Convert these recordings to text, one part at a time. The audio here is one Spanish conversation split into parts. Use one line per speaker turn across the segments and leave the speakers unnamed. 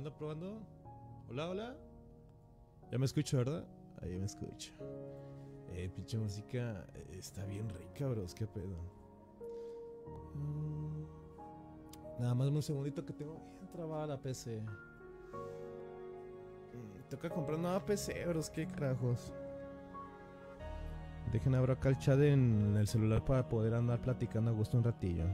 probando, probando. Hola, hola. Ya me escucho, ¿verdad? Ahí me escucho. Eh, pinche música eh, está bien rica, bros. que pedo. Mm, nada más un segundito que tengo bien trabada la PC. Mm, toca comprar una PC, bros. que carajos. Dejen abro acá el chat en el celular para poder andar platicando a gusto un ratillo.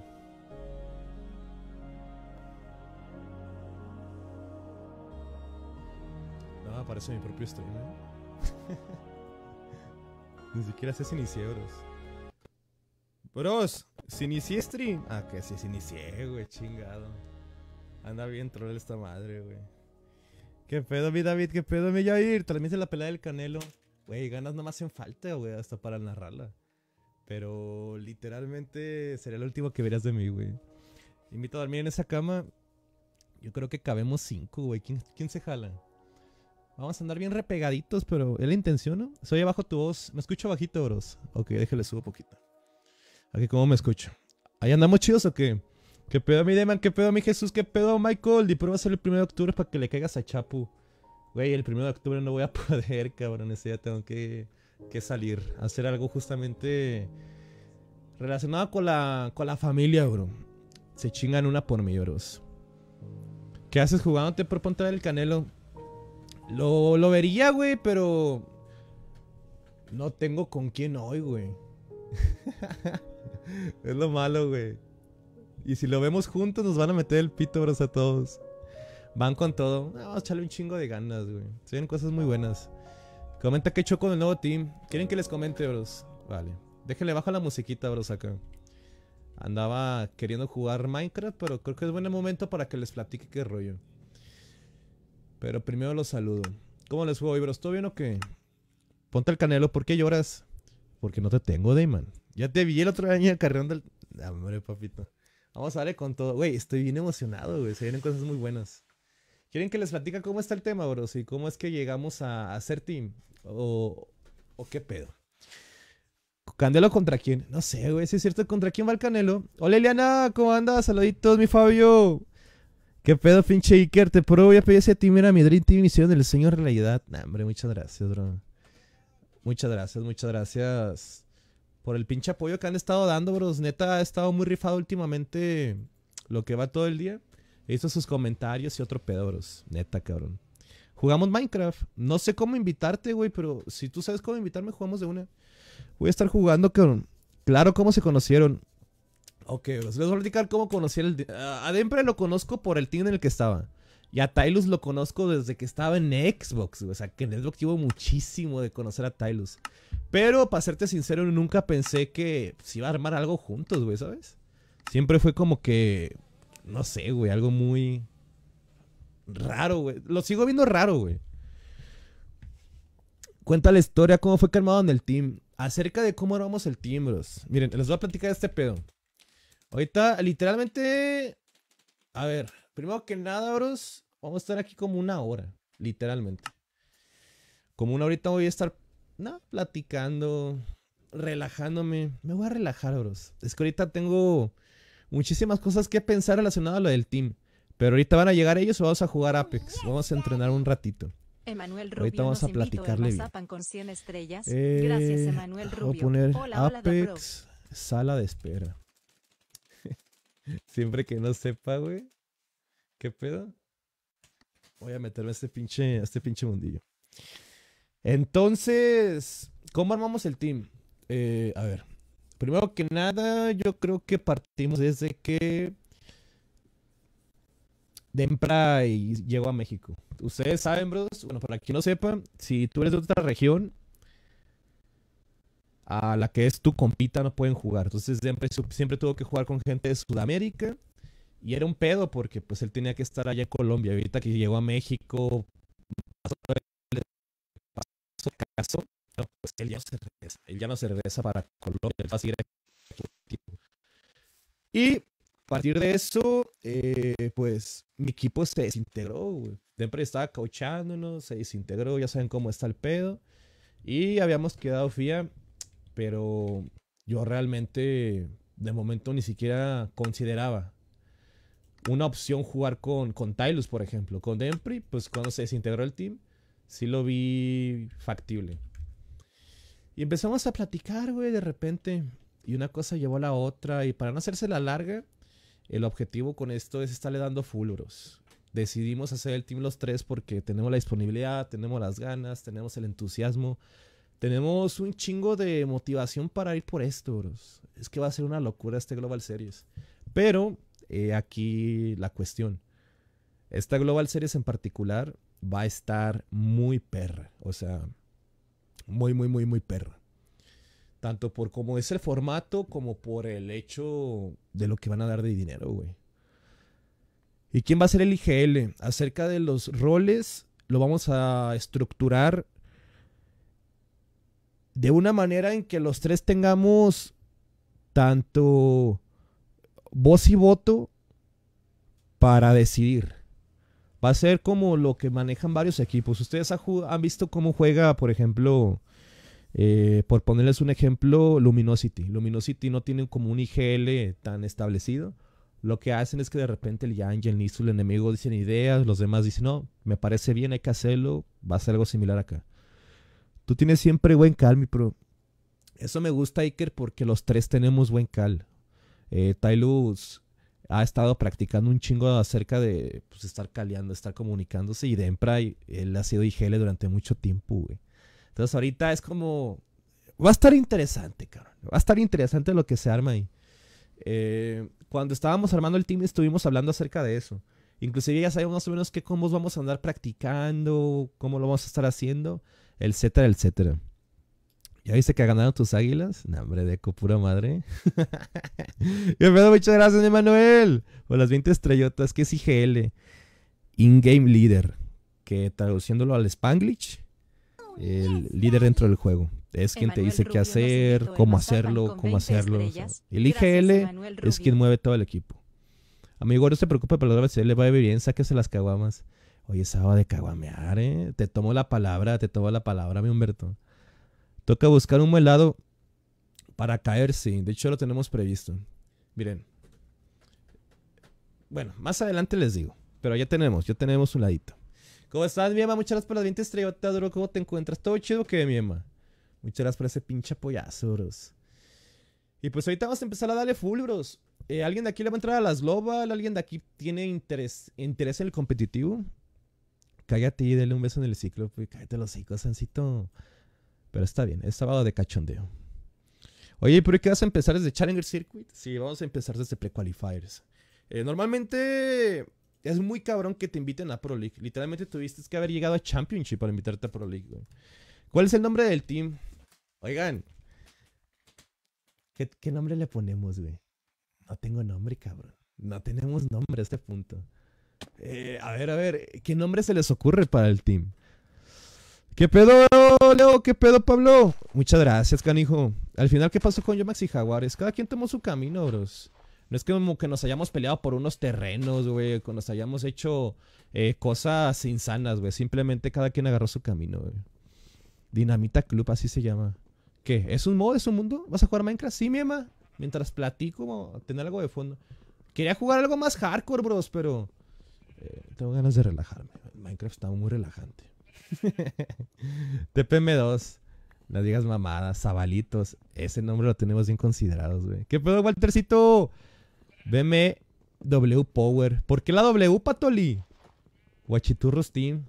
En mi propio stream, Ni siquiera sé si bros. Bros, si Ah, que sí, si inicié, güey, chingado. Anda bien troll esta madre, güey. ¿Qué pedo, mi David? ¿Qué pedo, mi Jair? Transmite la pelea del canelo. Güey, ganas No más en falta, güey, hasta para narrarla. Pero literalmente sería lo último que verías de mí, güey. Invito a dormir en esa cama. Yo creo que cabemos cinco, güey. ¿Quién, ¿Quién se jala? Vamos a andar bien repegaditos, pero es la intención, ¿no? Soy abajo tu voz. Me escucho bajito, bros. Ok, déjale, subo poquito. Aquí, ¿cómo me escucho? ¿Ahí andamos chidos o qué? ¿Qué pedo, mi Deman? ¿Qué pedo, mi Jesús? ¿Qué pedo, Michael? Y prueba a ser el 1 de octubre para que le caigas a Chapu. Güey, el 1 de octubre no voy a poder, cabrón. Ese tengo que, salir. hacer algo justamente relacionado con la, con la familia, bro. Se chingan una por mí, bros. ¿Qué haces jugándote por Ponta el Canelo? Lo, vería, güey, pero. No tengo con quién hoy, güey. es lo malo, güey. Y si lo vemos juntos, nos van a meter el pito, bros, a todos. Van con todo. vamos a echarle un chingo de ganas, güey. Se ven cosas muy buenas. Comenta que choco con el nuevo team. ¿Quieren que les comente, bros? Vale. Déjenle baja la musiquita, bros, acá. Andaba queriendo jugar Minecraft, pero creo que es buen momento para que les platique qué rollo. Pero primero los saludo. ¿Cómo les fue hoy, bros? ¿Todo bien o qué? Ponte el canelo, ¿por qué lloras? Porque no te tengo, Damon. Ya te vi el otro año en el carreón del. Hombre, papito. Vamos a darle con todo. Güey, estoy bien emocionado, güey. Se vienen cosas muy buenas. ¿Quieren que les platica cómo está el tema, bros? ¿Y cómo es que llegamos a hacer team? ¿O, o qué pedo? ¿Candelo contra quién? No sé, güey. Si es cierto, ¿contra quién va el Canelo? Hola, Eliana. ¿Cómo andas? Saluditos, mi Fabio. ¿Qué pedo, pinche Iker? Te pruebo, voy a pedir ese ti. Mira, mi Dream Team Misión del Señor Realidad. Nah, hombre, muchas gracias, bro. Muchas gracias, muchas gracias por el pinche apoyo que han estado dando, bros. Neta, ha estado muy rifado últimamente lo que va todo el día. He sus comentarios y otro pedo, bros. Neta, cabrón. Jugamos Minecraft. No sé cómo invitarte, güey, pero si tú sabes cómo invitarme, jugamos de una. Voy a estar jugando, cabrón. Claro, cómo se conocieron. Ok, Les voy a platicar cómo conocí el... A ah, Dempre lo conozco por el team en el que estaba. Y a Tylus lo conozco desde que estaba en Xbox. O sea, que en Xbox llevo muchísimo de conocer a Tylus. Pero, para serte sincero, nunca pensé que se iba a armar algo juntos, güey, ¿sabes? Siempre fue como que... No sé, güey, algo muy... Raro, güey. Lo sigo viendo raro, güey. Cuenta la historia, cómo fue que en el team. Acerca de cómo armamos el team, bros. Miren, les voy a platicar este pedo. Ahorita, literalmente. A ver, primero que nada, bros. Vamos a estar aquí como una hora. Literalmente. Como una ahorita voy a estar. platicando. Relajándome. Me voy a relajar, bros. Es que ahorita tengo muchísimas cosas que pensar relacionadas a lo del team. Pero ahorita van a llegar ellos o vamos a jugar Apex. Vamos a entrenar un ratito. Emanuel Rubio Ahorita vamos a platicarle bien. Con estrellas. Eh, Gracias, Emanuel Rubio. a poner Apex, sala de espera. Siempre que no sepa, güey. ¿Qué pedo? Voy a meterme a este pinche, este pinche mundillo. Entonces, ¿cómo armamos el team? Eh, a ver. Primero que nada, yo creo que partimos desde que Dempra y llegó a México. Ustedes saben, bros, bueno, para quien no sepa, si tú eres de otra región a la que es tu compita no pueden jugar. Entonces siempre, siempre tuvo que jugar con gente de Sudamérica y era un pedo porque pues él tenía que estar allá en Colombia. Ahorita que llegó a México, pasó, caso, pues él ya no se Él ya no se regresa para Colombia, Y a partir de eso, eh, pues mi equipo se desintegró, güey. Siempre estaba coachándonos, se desintegró, ya saben cómo está el pedo. Y habíamos quedado, Fía, pero yo realmente de momento ni siquiera consideraba una opción jugar con, con Tylus, por ejemplo. Con Dempri, pues cuando se desintegró el team, sí lo vi factible. Y empezamos a platicar, güey, de repente. Y una cosa llevó a la otra. Y para no hacerse la larga, el objetivo con esto es estarle dando fulguros. Decidimos hacer el team los tres porque tenemos la disponibilidad, tenemos las ganas, tenemos el entusiasmo, tenemos un chingo de motivación para ir por esto, Es que va a ser una locura este Global Series. Pero eh, aquí la cuestión. Esta Global Series en particular va a estar muy perra. O sea, muy, muy, muy, muy perra. Tanto por cómo es el formato como por el hecho de lo que van a dar de dinero, güey. ¿Y quién va a ser el IGL? Acerca de los roles, lo vamos a estructurar de una manera en que los tres tengamos tanto voz y voto para decidir. Va a ser como lo que manejan varios equipos. Ustedes han visto cómo juega, por ejemplo, eh, por ponerles un ejemplo, Luminosity. Luminosity no tienen como un IGL tan establecido. Lo que hacen es que de repente el Yang y el Nisu, el enemigo, dicen ideas, los demás dicen, no, me parece bien, hay que hacerlo, va a ser algo similar acá. Tú tienes siempre buen cal, mi pro. Eso me gusta, Iker, porque los tres tenemos buen cal. Eh, Tylus ha estado practicando un chingo acerca de pues, estar caleando, estar comunicándose. Y Dempra, él ha sido IGL durante mucho tiempo, güey. Entonces ahorita es como... Va a estar interesante, cabrón. Va a estar interesante lo que se arma ahí. Eh, cuando estábamos armando el team estuvimos hablando acerca de eso. Inclusive ya sabemos más o menos qué vamos a andar practicando, cómo lo vamos a estar haciendo etcétera, etcétera. ¿Ya viste que ganaron tus águilas? nombre de madre pura madre. Bienvenido, muchas gracias, Emanuel. Por las 20 estrellotas, que es IGL. In-game leader. Que traduciéndolo al Spanglish, el líder dentro del juego. Es quien te dice qué hacer, cómo hacerlo, cómo hacerlo. El IGL es quien mueve todo el equipo. Amigo, no se preocupe por la él le va a bien, sáquese las caguamas. Oye, sábado de caguamear, ¿eh? Te tomo la palabra, te tomo la palabra, mi Humberto. Toca buscar un buen para caer, sí. De hecho, lo tenemos previsto. Miren. Bueno, más adelante les digo. Pero ya tenemos, ya tenemos un ladito. ¿Cómo estás, mi Muchas gracias por las 20 Te adoro. ¿Cómo te encuentras? ¿Todo chido que mi emma? Muchas gracias por ese pinche pollazo, bros. Y pues ahorita vamos a empezar a darle full, bros. Eh, ¿Alguien de aquí le va a entrar a las Global? ¿Alguien de aquí tiene interés, interés en el competitivo? Cállate y ti, un beso en el ciclo, pues cállate los hijos, Sancito. Pero está bien, es sábado de cachondeo. Oye, ¿por qué vas a empezar desde Challenger Circuit? Sí, vamos a empezar desde pre-qualifiers. Eh, normalmente es muy cabrón que te inviten a Pro League. Literalmente tuviste que haber llegado a Championship para invitarte a Pro League, güey. ¿Cuál es el nombre del team? Oigan, qué nombre le ponemos, güey? No tengo nombre, cabrón. No tenemos nombre a este punto. Eh, a ver, a ver, ¿qué nombre se les ocurre para el team? ¿Qué pedo, Leo? ¿Qué pedo, Pablo? Muchas gracias, canijo. Al final, ¿qué pasó con Yomax y Jaguares? Cada quien tomó su camino, bros. No es como que nos hayamos peleado por unos terrenos, güey, que nos hayamos hecho eh, cosas insanas, güey. Simplemente cada quien agarró su camino, güey. Dinamita Club, así se llama. ¿Qué? ¿Es un mod? ¿Es un mundo? ¿Vas a jugar Minecraft? Sí, mi Mientras platico, tener algo de fondo. Quería jugar algo más hardcore, bros, pero eh, tengo ganas de relajarme. Minecraft está muy relajante. TPM2. No digas mamadas, Zabalitos. Ese nombre lo tenemos bien considerados, güey. ¿Qué pedo, Waltercito? BMW W Power. ¿Por qué la W, Patoli? Guachiturros Team.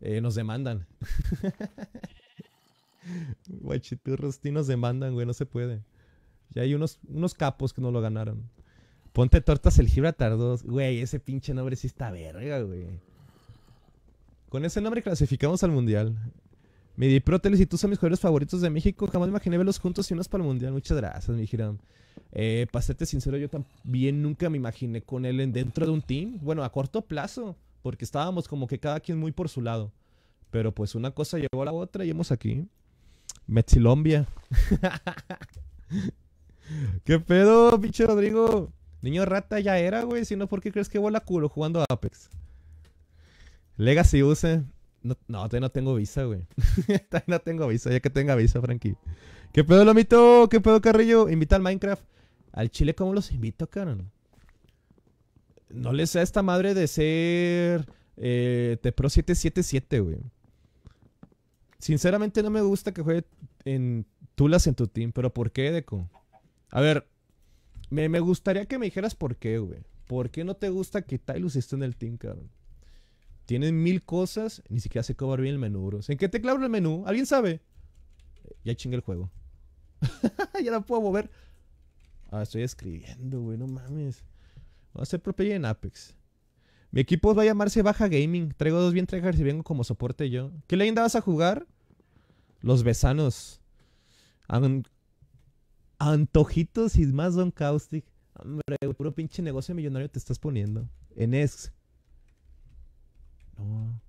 Eh, nos demandan. Guachiturros nos demandan, güey. No se puede. Ya hay unos, unos capos que no lo ganaron. Ponte tortas el Gibraltar 2. Güey, ese pinche nombre sí está verga, güey. Con ese nombre clasificamos al mundial. Mi Proteles y tú son mis jugadores favoritos de México. Jamás imaginé verlos juntos y unos para el mundial. Muchas gracias, mi Hiram. Eh, para serte sincero, yo también nunca me imaginé con él dentro de un team. Bueno, a corto plazo, porque estábamos como que cada quien muy por su lado. Pero pues una cosa llevó a la otra y hemos aquí. Metzilombia. ¿Qué pedo, pinche Rodrigo? Niño rata ya era, güey, si no, ¿por qué crees que vuela culo jugando a Apex? Legacy use. No, no, todavía no tengo visa, güey. no tengo visa, ya que tenga visa, Frankie. ¿Qué pedo, Lomito? ¿Qué pedo, Carrillo? Invita al Minecraft. Al Chile, ¿cómo los invito, cabrón? No les da esta madre de ser eh, Tepro 777, güey. Sinceramente no me gusta que juegue en Tulas en tu team, pero ¿por qué, Deco? A ver, me, gustaría que me dijeras por qué, güey. ¿Por qué no te gusta que Tylus esté en el team, cabrón? Tienen mil cosas, ni siquiera sé cobra bien el menú, bro. ¿En qué te teclado el menú? ¿Alguien sabe? Ya chingue el juego. ya la puedo mover. Ah, estoy escribiendo, güey, no mames. Voy a hacer propia en Apex. Mi equipo va a llamarse Baja Gaming. Traigo dos bien trajes y vengo como soporte yo. ¿Qué leyenda vas a jugar? Los besanos. Antojitos y más Don Caustic. Hombre, puro pinche negocio millonario te estás poniendo. En Ex. No.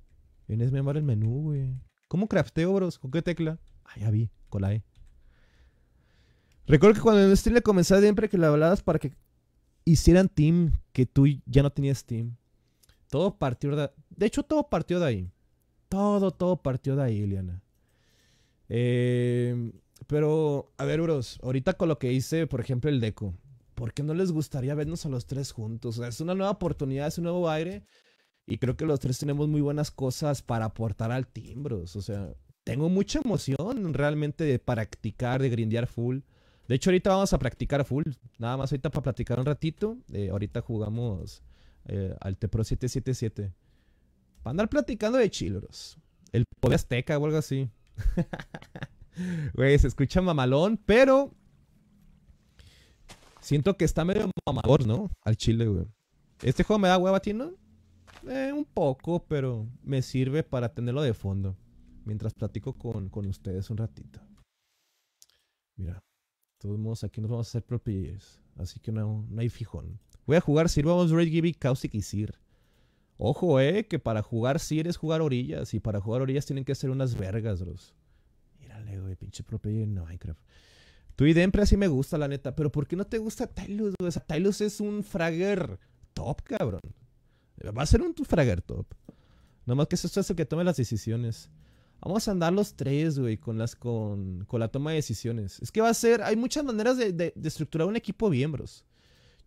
En es me el menú, güey. ¿Cómo crafteo, bros? ¿Con qué tecla? Ah, ya vi. Con la E. Recuerdo que cuando en stream le comenzaba siempre que le hablabas para que hicieran team, que tú ya no tenías team. Todo partió de... De hecho, todo partió de ahí. Todo, todo partió de ahí, Eliana. Eh... Em, pero, a ver, bros, ahorita con lo que hice, por ejemplo, el Deco, ¿por qué no les gustaría vernos a los tres juntos? O sea, es una nueva oportunidad, es un nuevo aire. Y creo que los tres tenemos muy buenas cosas para aportar al bros O sea, tengo mucha emoción realmente de practicar, de grindear full. De hecho, ahorita vamos a practicar full. Nada más ahorita para platicar un ratito. Eh, ahorita jugamos eh, al Tepro 777. Para andar platicando de bros El pobre azteca o algo así. Güey, se escucha mamalón, pero siento que está medio mamador, ¿no? Al chile, güey. Este juego me da hueva, ¿tino? Eh, un poco, pero me sirve para tenerlo de fondo. Mientras platico con, ustedes un ratito. Mira, de todos modos aquí nos vamos a hacer propios, Así que no, no hay fijón. Voy a jugar Sir, vamos Red Gibby, Caustic y Sir. Ojo, eh, que para jugar Sir es jugar orillas. Y para jugar orillas tienen que ser unas vergas, bros pinche propio, en Minecraft. Tu Dempra sí me gusta, la neta, pero ¿por qué no te gusta Tylus, güey? Tylus es un fragger top, cabrón. Va a ser un fragger top. Nomás que eso es el que tome las decisiones. Vamos a andar los tres, güey, con, las, con, la toma de decisiones. Es que va a ser... Hay muchas maneras de, estructurar un equipo de miembros,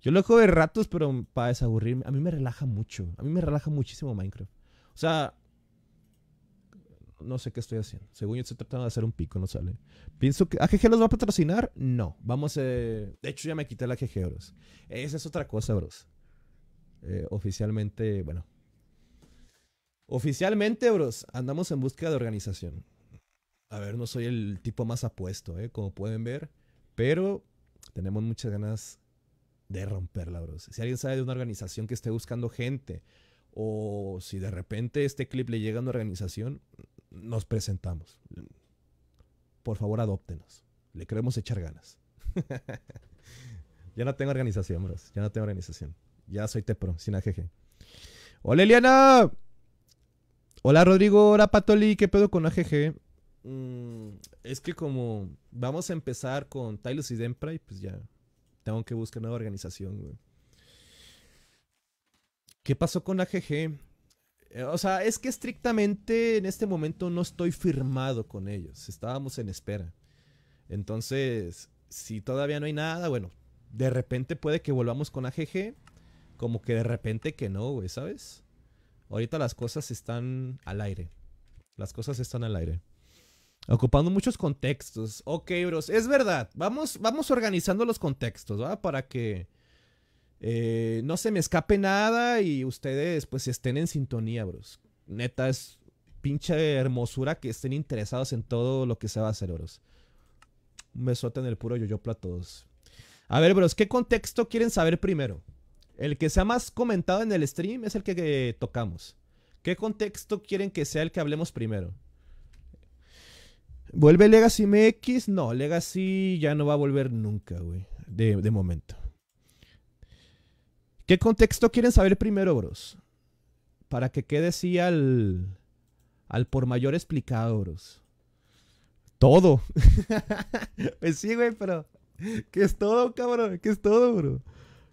Yo lo juego de ratos, pero para desaburrirme. A mí me relaja mucho. A mí me relaja muchísimo Minecraft. O sea, no sé qué estoy haciendo. Según yo estoy tratando de hacer un pico, no sale. Pienso que AGG los va a patrocinar. No, vamos. a... Eh, de hecho, ya me quité la AGG, bros. Esa es otra cosa, bros. Eh, oficialmente, bueno. Oficialmente, bros, andamos en búsqueda de organización. A ver, no soy el tipo más apuesto, eh, como pueden ver. Pero tenemos muchas ganas de romperla, bros. Si alguien sabe de una organización que esté buscando gente, o si de repente este clip le llega a una organización, nos presentamos. Por favor, adóptenos. Le queremos echar ganas. ya no tengo organización, bros. Ya no tengo organización. Ya soy Tepro, sin AGG. ¡Hola, Eliana! Hola, Rodrigo. Hola, Patoli. ¿Qué pedo con AGG? Mm, es que como vamos a empezar con Tylus y Dempray, pues ya tengo que buscar nueva organización, ¿Qué pasó con AGG? Eh, o sea, es que estrictamente en este momento no estoy firmado con ellos. Estábamos en espera. Entonces, si todavía no hay nada, bueno, de repente puede que volvamos con AGG. Como que de repente que no, güey, ¿sabes? Ahorita las cosas están al aire. Las cosas están al aire. Ocupando muchos contextos. Ok, bros. Es verdad. Vamos, vamos organizando los contextos, ¿va? Para que eh, no se me escape nada y ustedes pues estén en sintonía, bros. Neta, es pinche hermosura que estén interesados en todo lo que se va a hacer, bros. Un besote en el puro yoyopla a todos. A ver, bros, ¿qué contexto quieren saber primero? El que sea más comentado en el stream es el que, tocamos. ¿Qué contexto quieren que sea el que hablemos primero? ¿Vuelve Legacy MX? No, Legacy ya no va a volver nunca, güey. de momento. ¿Qué contexto quieren saber primero, bros? Para que quede así al, al por mayor explicado, bros. Todo. pues sí, güey, pero... ¿Qué es todo, cabrón? ¿Qué es todo, bro?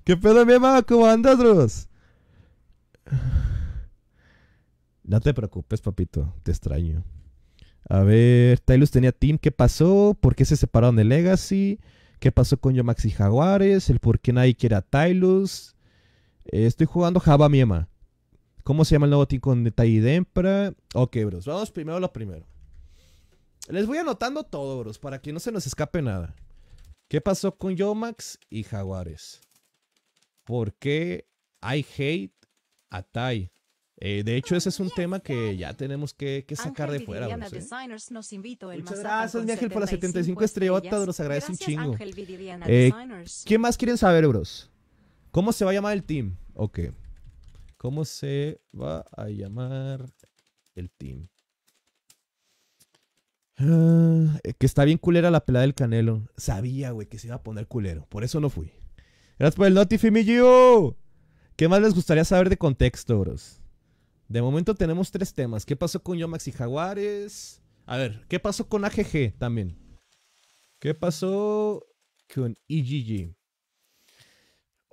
¿Qué pedo, me mamá? ¿Cómo andas, bros? No te preocupes, papito. Te extraño. A ver, Tylus tenía team. ¿Qué pasó? ¿Por qué se separaron de Legacy? ¿Qué pasó con Yomax y Jaguares? ¿El por qué nadie quiere a Tylus? Eh, estoy jugando Java Miema. ¿Cómo se llama el nuevo team con y Dempra? Ok, bros. Vamos primero a lo primero. Les voy anotando todo, bros, para que no se nos escape nada. ¿Qué pasó con Yomax y Jaguares? ¿Por qué I hate a Tai? Eh, de hecho, ese es un tema que ya tenemos que, sacar de fuera. Bros, ¿eh? Muchas gracias, Ángel, por las 75 estrellotas. Los agradezco un chingo. ¿Qué más quieren saber, bros? ¿Cómo se va a llamar el team? Ok. ¿Cómo se va a llamar el team? Ah, que está bien culera la pelada del canelo. Sabía, güey, que se iba a poner culero. Por eso no fui. Gracias por el notify, mi ¿Qué más les gustaría saber de contexto, bros? De momento tenemos tres temas. ¿Qué pasó con Yomax y Jaguares? A ver, ¿qué pasó con AGG también? ¿Qué pasó con I.G.G. E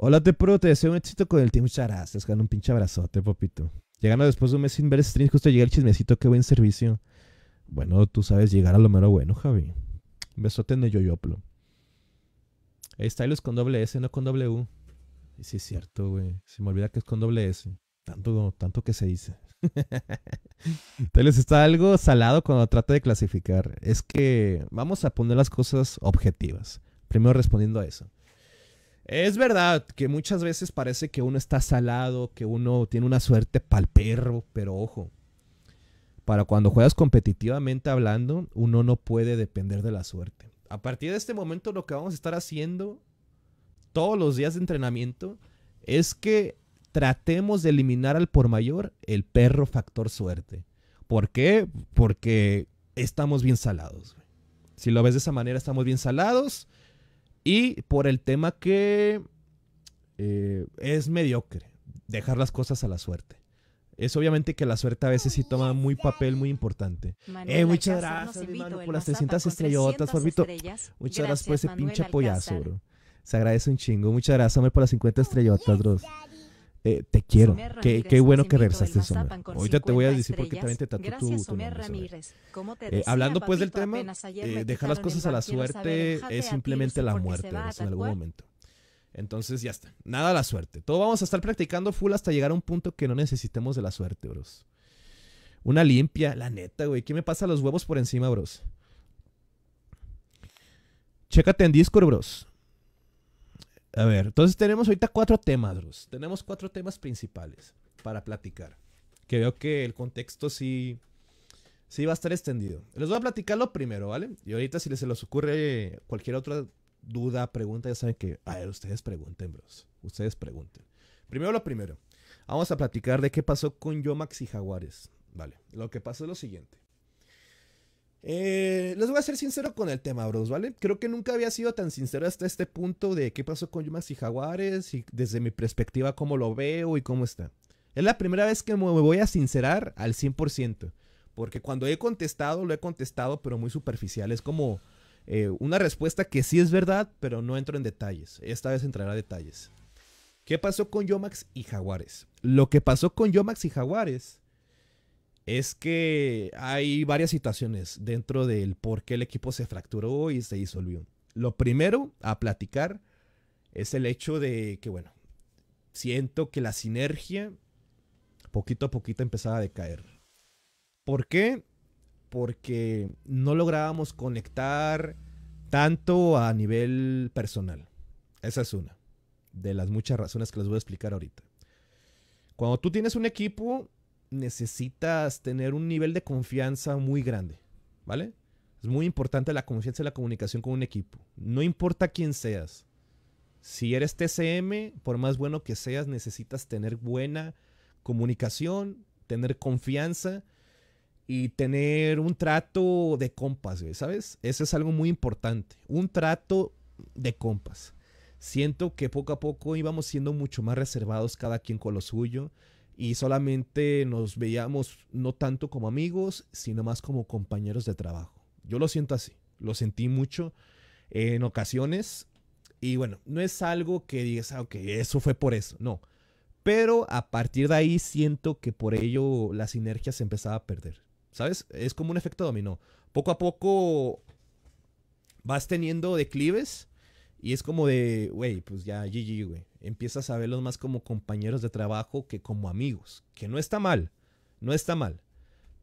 Hola, te pro, te deseo un éxito con el team. Muchas te un pinche abrazote, popito. Llegando después de un mes sin ver streams, justo llega el chismecito, qué buen servicio. Bueno, tú sabes llegar a lo mero bueno, Javi. Un besote en el yoyoplo. Stylus con doble S, no con W. Y sí, es cierto, güey. Se me olvida que es con doble S. Tanto, tanto que se dice. Stylus está algo salado cuando trata de clasificar. Es que vamos a poner las cosas objetivas. Primero respondiendo a eso. Es verdad que muchas veces parece que uno está salado, que uno tiene una suerte pal perro, pero ojo, para cuando juegas competitivamente hablando, uno no puede depender de la suerte. A partir de este momento lo que vamos a estar haciendo todos los días de entrenamiento es que tratemos de eliminar al por mayor el perro factor suerte. ¿Por qué? Porque estamos bien salados. Si lo ves de esa manera, estamos bien salados y por el tema que eh, es mediocre, dejar las cosas a la suerte. Es obviamente que la suerte a veces sí toma muy papel muy importante. Eh, muchas gracias, mi por las 300 estrellotas, Fabito. Muchas gracias, por ese pinche pollazo, bro. Se agradece un chingo. Muchas gracias, hombre, por las 50 estrellotas, bro. Eh, te quiero. Qué, bueno que regresaste, Somer. Ahorita te voy a decir por qué también te tatuó tu, eh, hablando pues del tema, eh, dejar las cosas a la suerte es simplemente la muerte en algún momento. Entonces ya está. Nada la suerte. Todo vamos a estar practicando full hasta llegar a un punto que no necesitemos de la suerte, bros. Una limpia, la neta, güey. ¿Qué me pasa los huevos por encima, bros? Chécate en Discord, bros. A ver, entonces tenemos ahorita cuatro temas, bros. Tenemos cuatro temas principales para platicar. Que veo que el contexto sí, sí va a estar extendido. Les voy a platicar lo primero, ¿vale? Y ahorita si les se les ocurre cualquier otra duda, pregunta, ya saben que, a ver, ustedes pregunten, bros. Ustedes pregunten. Primero lo primero. Vamos a platicar de qué pasó con Yomax y Jaguares. Vale, lo que pasó es lo siguiente. Eh, les voy a ser sincero con el tema, bros, ¿vale? Creo que nunca había sido tan sincero hasta este punto de qué pasó con Yomax y Jaguares y desde mi perspectiva cómo lo veo y cómo está. Es la primera vez que me voy a sincerar al 100%, porque cuando he contestado, lo he contestado, pero muy superficial. Es como eh, una respuesta que sí es verdad, pero no entro en detalles. Esta vez entrará a detalles. ¿Qué pasó con Yomax y Jaguares? Lo que pasó con Yomax y Jaguares es que hay varias situaciones dentro del por qué el equipo se fracturó y se disolvió. Lo primero a platicar es el hecho de que, bueno, siento que la sinergia poquito a poquito empezaba a decaer. ¿Por qué? Porque no lográbamos conectar tanto a nivel personal. Esa es una de las muchas razones que les voy a explicar ahorita. Cuando tú tienes un equipo, necesitas tener un nivel de confianza muy grande, ¿vale? Es muy importante la confianza y la comunicación con un equipo. No importa quién seas. Si eres TCM, por más bueno que seas, necesitas tener buena comunicación, tener confianza y tener un trato de compas, ¿sabes? Eso es algo muy importante. Un trato de compas. Siento que poco a poco íbamos siendo mucho más reservados cada quien con lo suyo y solamente nos veíamos no tanto como amigos, sino más como compañeros de trabajo. Yo lo siento así, lo sentí mucho en ocasiones y bueno, no es algo que digas, ah, ok, eso fue por eso, no. Pero a partir de ahí siento que por ello la sinergia se empezaba a perder, ¿sabes? Es como un efecto dominó. Poco a poco vas teniendo declives y es como de, güey, pues ya, GG, güey. Empiezas a verlos más como compañeros de trabajo que como amigos. Que no está mal, no está mal.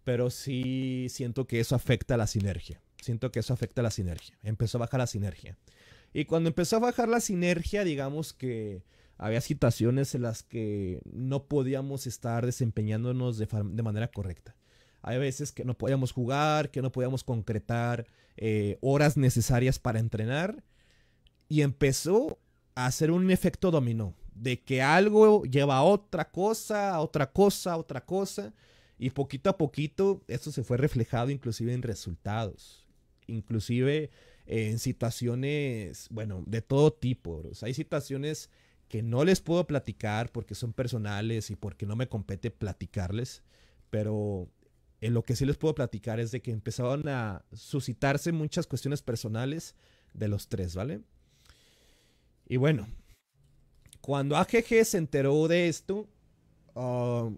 Pero sí siento que eso afecta a la sinergia. Siento que eso afecta a la sinergia. Empezó a bajar la sinergia. Y cuando empezó a bajar la sinergia, digamos que había situaciones en las que no podíamos estar desempeñándonos de, manera correcta. Hay veces que no podíamos jugar, que no podíamos concretar eh, horas necesarias para entrenar y empezó a hacer un efecto dominó, de que algo lleva a otra cosa, a otra cosa, a otra cosa, y poquito a poquito esto se fue reflejado inclusive en resultados, inclusive en situaciones, bueno, de todo tipo. hay situaciones que no les puedo platicar porque son personales y porque no me compete platicarles, pero en lo que sí les puedo platicar es de que empezaban a suscitarse muchas cuestiones personales de los tres, ¿vale? Y bueno, cuando AGG se enteró de esto, um,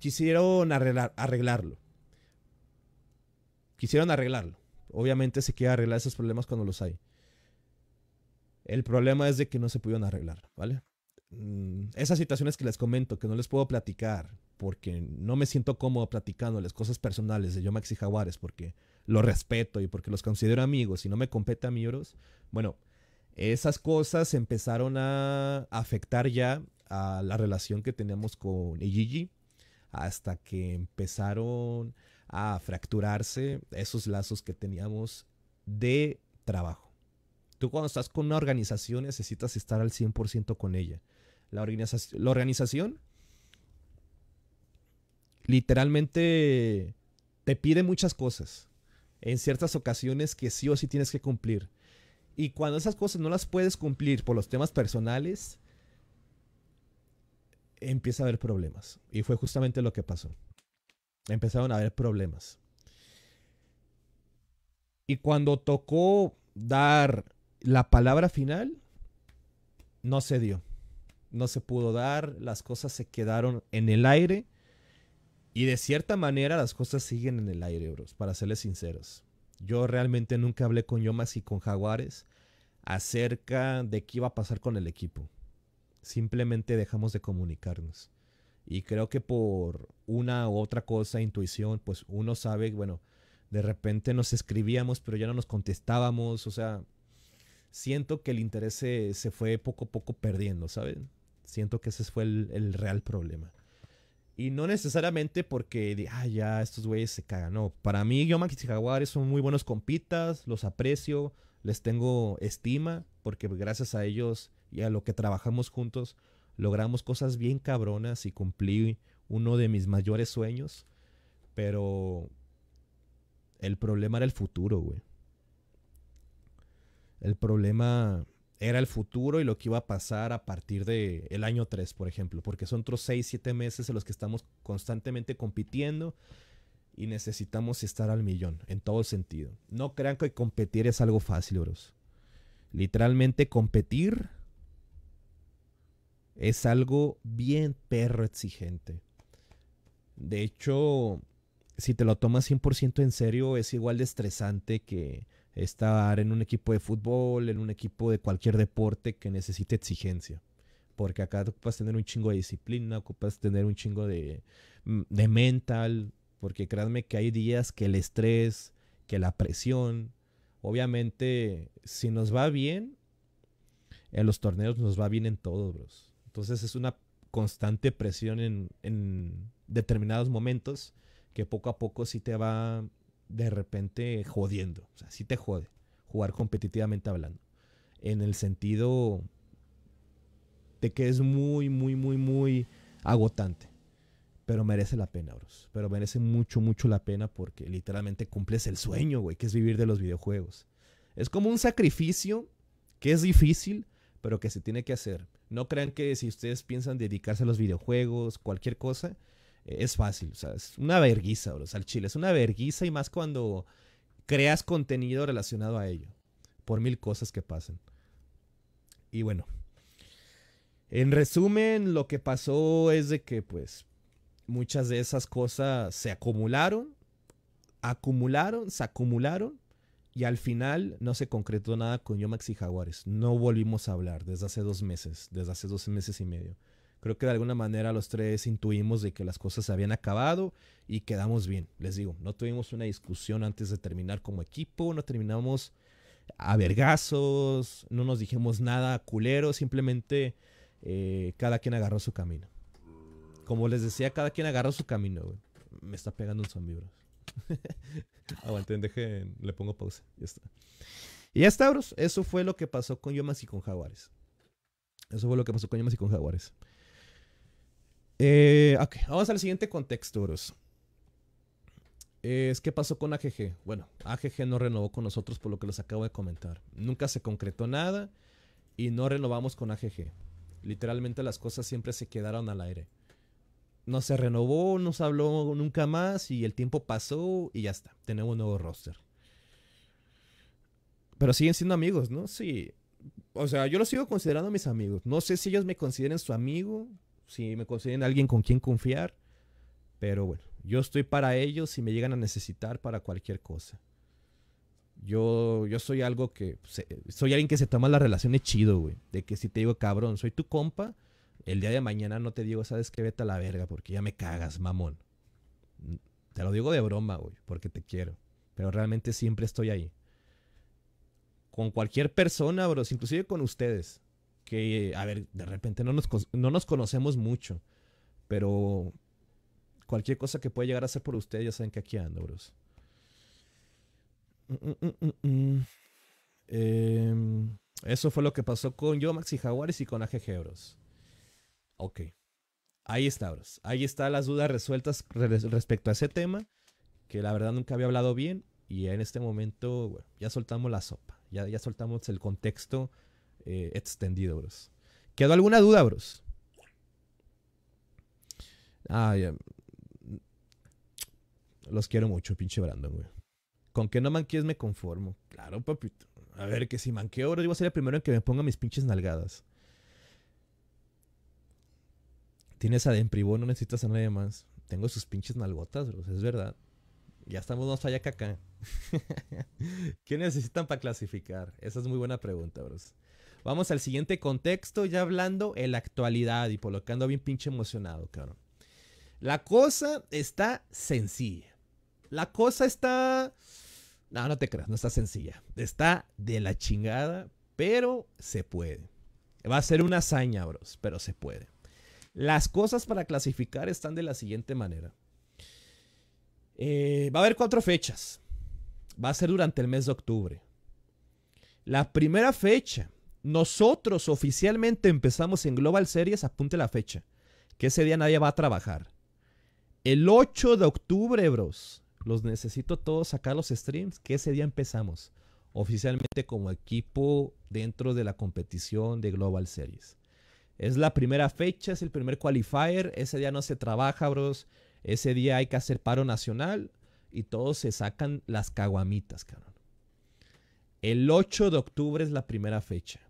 quisieron arreglar, arreglarlo. Quisieron arreglarlo. Obviamente se quiere arreglar esos problemas cuando los hay. El problema es de que no se pudieron arreglar, ¿vale? Mm, esas situaciones que les comento, que no les puedo platicar, porque no me siento cómodo platicándoles cosas personales de yo, Maxi Jaguares, porque los respeto y porque los considero amigos y no me compete a mi Bueno, esas cosas empezaron a afectar ya a la relación que teníamos con Gigi hasta que empezaron a fracturarse esos lazos que teníamos de trabajo. Tú cuando estás con una organización necesitas estar al 100% con ella. La, la organización literalmente te pide muchas cosas en ciertas ocasiones que sí o sí tienes que cumplir. Y cuando esas cosas no las puedes cumplir por los temas personales, empieza a haber problemas. Y fue justamente lo que pasó. Empezaron a haber problemas. Y cuando tocó dar la palabra final, no se dio. No se pudo dar, las cosas se quedaron en el aire. Y de cierta manera las cosas siguen en el aire, bros, para serles sinceros. Yo realmente nunca hablé con Yomas y con Jaguares acerca de qué iba a pasar con el equipo. Simplemente dejamos de comunicarnos. Y creo que por una u otra cosa, intuición, pues uno sabe, bueno, de repente nos escribíamos, pero ya no nos contestábamos, o sea, siento que el interés se, fue poco a poco perdiendo, ¿saben? Siento que ese fue el real problema. Y no necesariamente porque, de, ah, ya, estos güeyes se cagan. No, para mí, yo, y Jaguar, son muy buenos compitas, los aprecio, les tengo estima, porque gracias a ellos y a lo que trabajamos juntos, logramos cosas bien cabronas y cumplí uno de mis mayores sueños. Pero el problema era el futuro, güey. El problema era el futuro y lo que iba a pasar a partir del año 3, por ejemplo, porque son otros 6, 7 meses en los que estamos constantemente compitiendo y necesitamos estar al millón en todo sentido. No crean que competir es algo fácil, bros. Literalmente competir es algo bien perro exigente. De hecho, si te lo tomas 100% en serio, es igual de estresante que estar en un equipo de fútbol, en un equipo de cualquier deporte que necesite exigencia. Porque acá ocupas tener un chingo de disciplina, ocupas tener un chingo mm, de, mental, porque créanme que hay días que el estrés, que la presión, obviamente si nos va bien, en los torneos nos va bien en todos. bros. Entonces es una constante presión en, en determinados momentos que poco a poco sí te va de repente jodiendo. O sea, sí te jode jugar competitivamente hablando. En el sentido de que es muy, muy, muy, muy agotante. Pero merece la pena, bros. Pero merece mucho, mucho la pena porque literalmente cumples el sueño, güey, que es vivir de los videojuegos. Es como un sacrificio que es difícil, pero que se tiene que hacer. No crean que si ustedes piensan dedicarse a los videojuegos, cualquier cosa, eh, es fácil, o sea, es una verguiza, bro, o sea, chile es una verguiza y más cuando creas contenido relacionado a ello, por mil cosas que pasan. Y bueno, en resumen, lo que pasó es de que pues muchas de esas cosas se acumularon, acumularon, se acumularon y al final no se concretó nada con Yomax y Jaguares. No volvimos a hablar desde hace dos meses, desde hace dos meses y medio creo que de alguna manera los tres intuimos de que las cosas se habían acabado y quedamos bien. Les digo, no tuvimos una discusión antes de terminar como equipo, no terminamos a vergazos, no nos dijimos nada culero, simplemente eh, cada quien agarró su camino. Como les decía, cada quien agarró su camino, Me está pegando un zombie, bro. Aguanten, dejen, le pongo pausa. Ya está. Y ya está, bros. Eso fue lo que pasó con Yomas y con Jaguares. Eso fue lo que pasó con Yomas y con Jaguares. Eh, vamos al siguiente contexto, eh, Es qué pasó con AGG. Bueno, AGG no renovó con nosotros por lo que les acabo de comentar. Nunca se concretó nada y no renovamos con AGG. Literalmente las cosas siempre se quedaron al aire. No se renovó, no se habló nunca más y el tiempo pasó y ya está. Tenemos un nuevo roster. Pero siguen siendo amigos, ¿no? Sí. O sea, yo los sigo considerando mis amigos. No sé si ellos me consideren su amigo, si me consiguen alguien con quien confiar. Pero bueno, yo estoy para ellos si me llegan a necesitar para cualquier cosa. Yo, yo soy algo que. Soy alguien que se toma las relaciones chido, güey. De que si te digo, cabrón, soy tu compa, el día de mañana no te digo, sabes que vete a la verga, porque ya me cagas, mamón. Te lo digo de broma, güey, porque te quiero. Pero realmente siempre estoy ahí. Con cualquier persona, bros, inclusive con ustedes que, a ver, de repente no nos, conocemos mucho, pero cualquier cosa que pueda llegar a ser por ustedes, ya saben que aquí ando, bros. Mm, mm, mm, em, eso fue lo que pasó con yo y Jaguares y con AGG, bros. Ok. Ahí está, bros. Ahí están las dudas resueltas respecto a ese tema, que la verdad nunca había hablado bien. Y en este momento, bueno, ya soltamos la sopa, ya, ya soltamos el contexto eh, extendido, bros. ¿Quedó alguna duda, bros? Ah, Los quiero mucho, pinche Brandon, güey. Con que no manquees me conformo. Claro, papito. A ver, que si manqueo, bro, yo voy a ser el primero en que me ponga mis pinches nalgadas. Tienes a Denprivo, no necesitas a nadie más. Tengo sus pinches nalgotas, bro, es verdad. Ya estamos más allá que acá. ¿Qué necesitan para clasificar? Esa es muy buena pregunta, bros. Vamos al siguiente contexto, ya hablando en la actualidad y por lo que ando bien pinche emocionado, cabrón. La cosa está sencilla. La cosa está... No, no te creas, no está sencilla. Está de la chingada, pero se puede. Va a ser una hazaña, bros, pero se puede. Las cosas para clasificar están de la siguiente manera. Eh, va a haber cuatro fechas. Va a ser durante el mes de octubre. La primera fecha nosotros oficialmente empezamos en Global Series, apunte la fecha, que ese día nadie va a trabajar. El 8 de octubre, bros. Los necesito todos sacar los streams, que ese día empezamos oficialmente como equipo dentro de la competición de Global Series. Es la primera fecha, es el primer qualifier. Ese día no se trabaja, bros. Ese día hay que hacer paro nacional y todos se sacan las caguamitas, cabrón. El 8 de octubre es la primera fecha.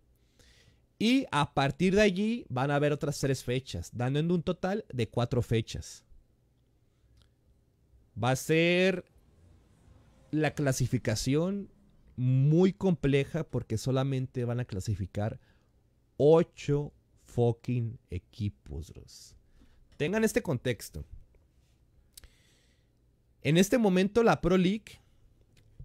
Y a partir de allí van a haber otras tres fechas, dando en un total de cuatro fechas. Va a ser la clasificación muy compleja porque solamente van a clasificar ocho fucking equipos. Tengan este contexto. En este momento la Pro League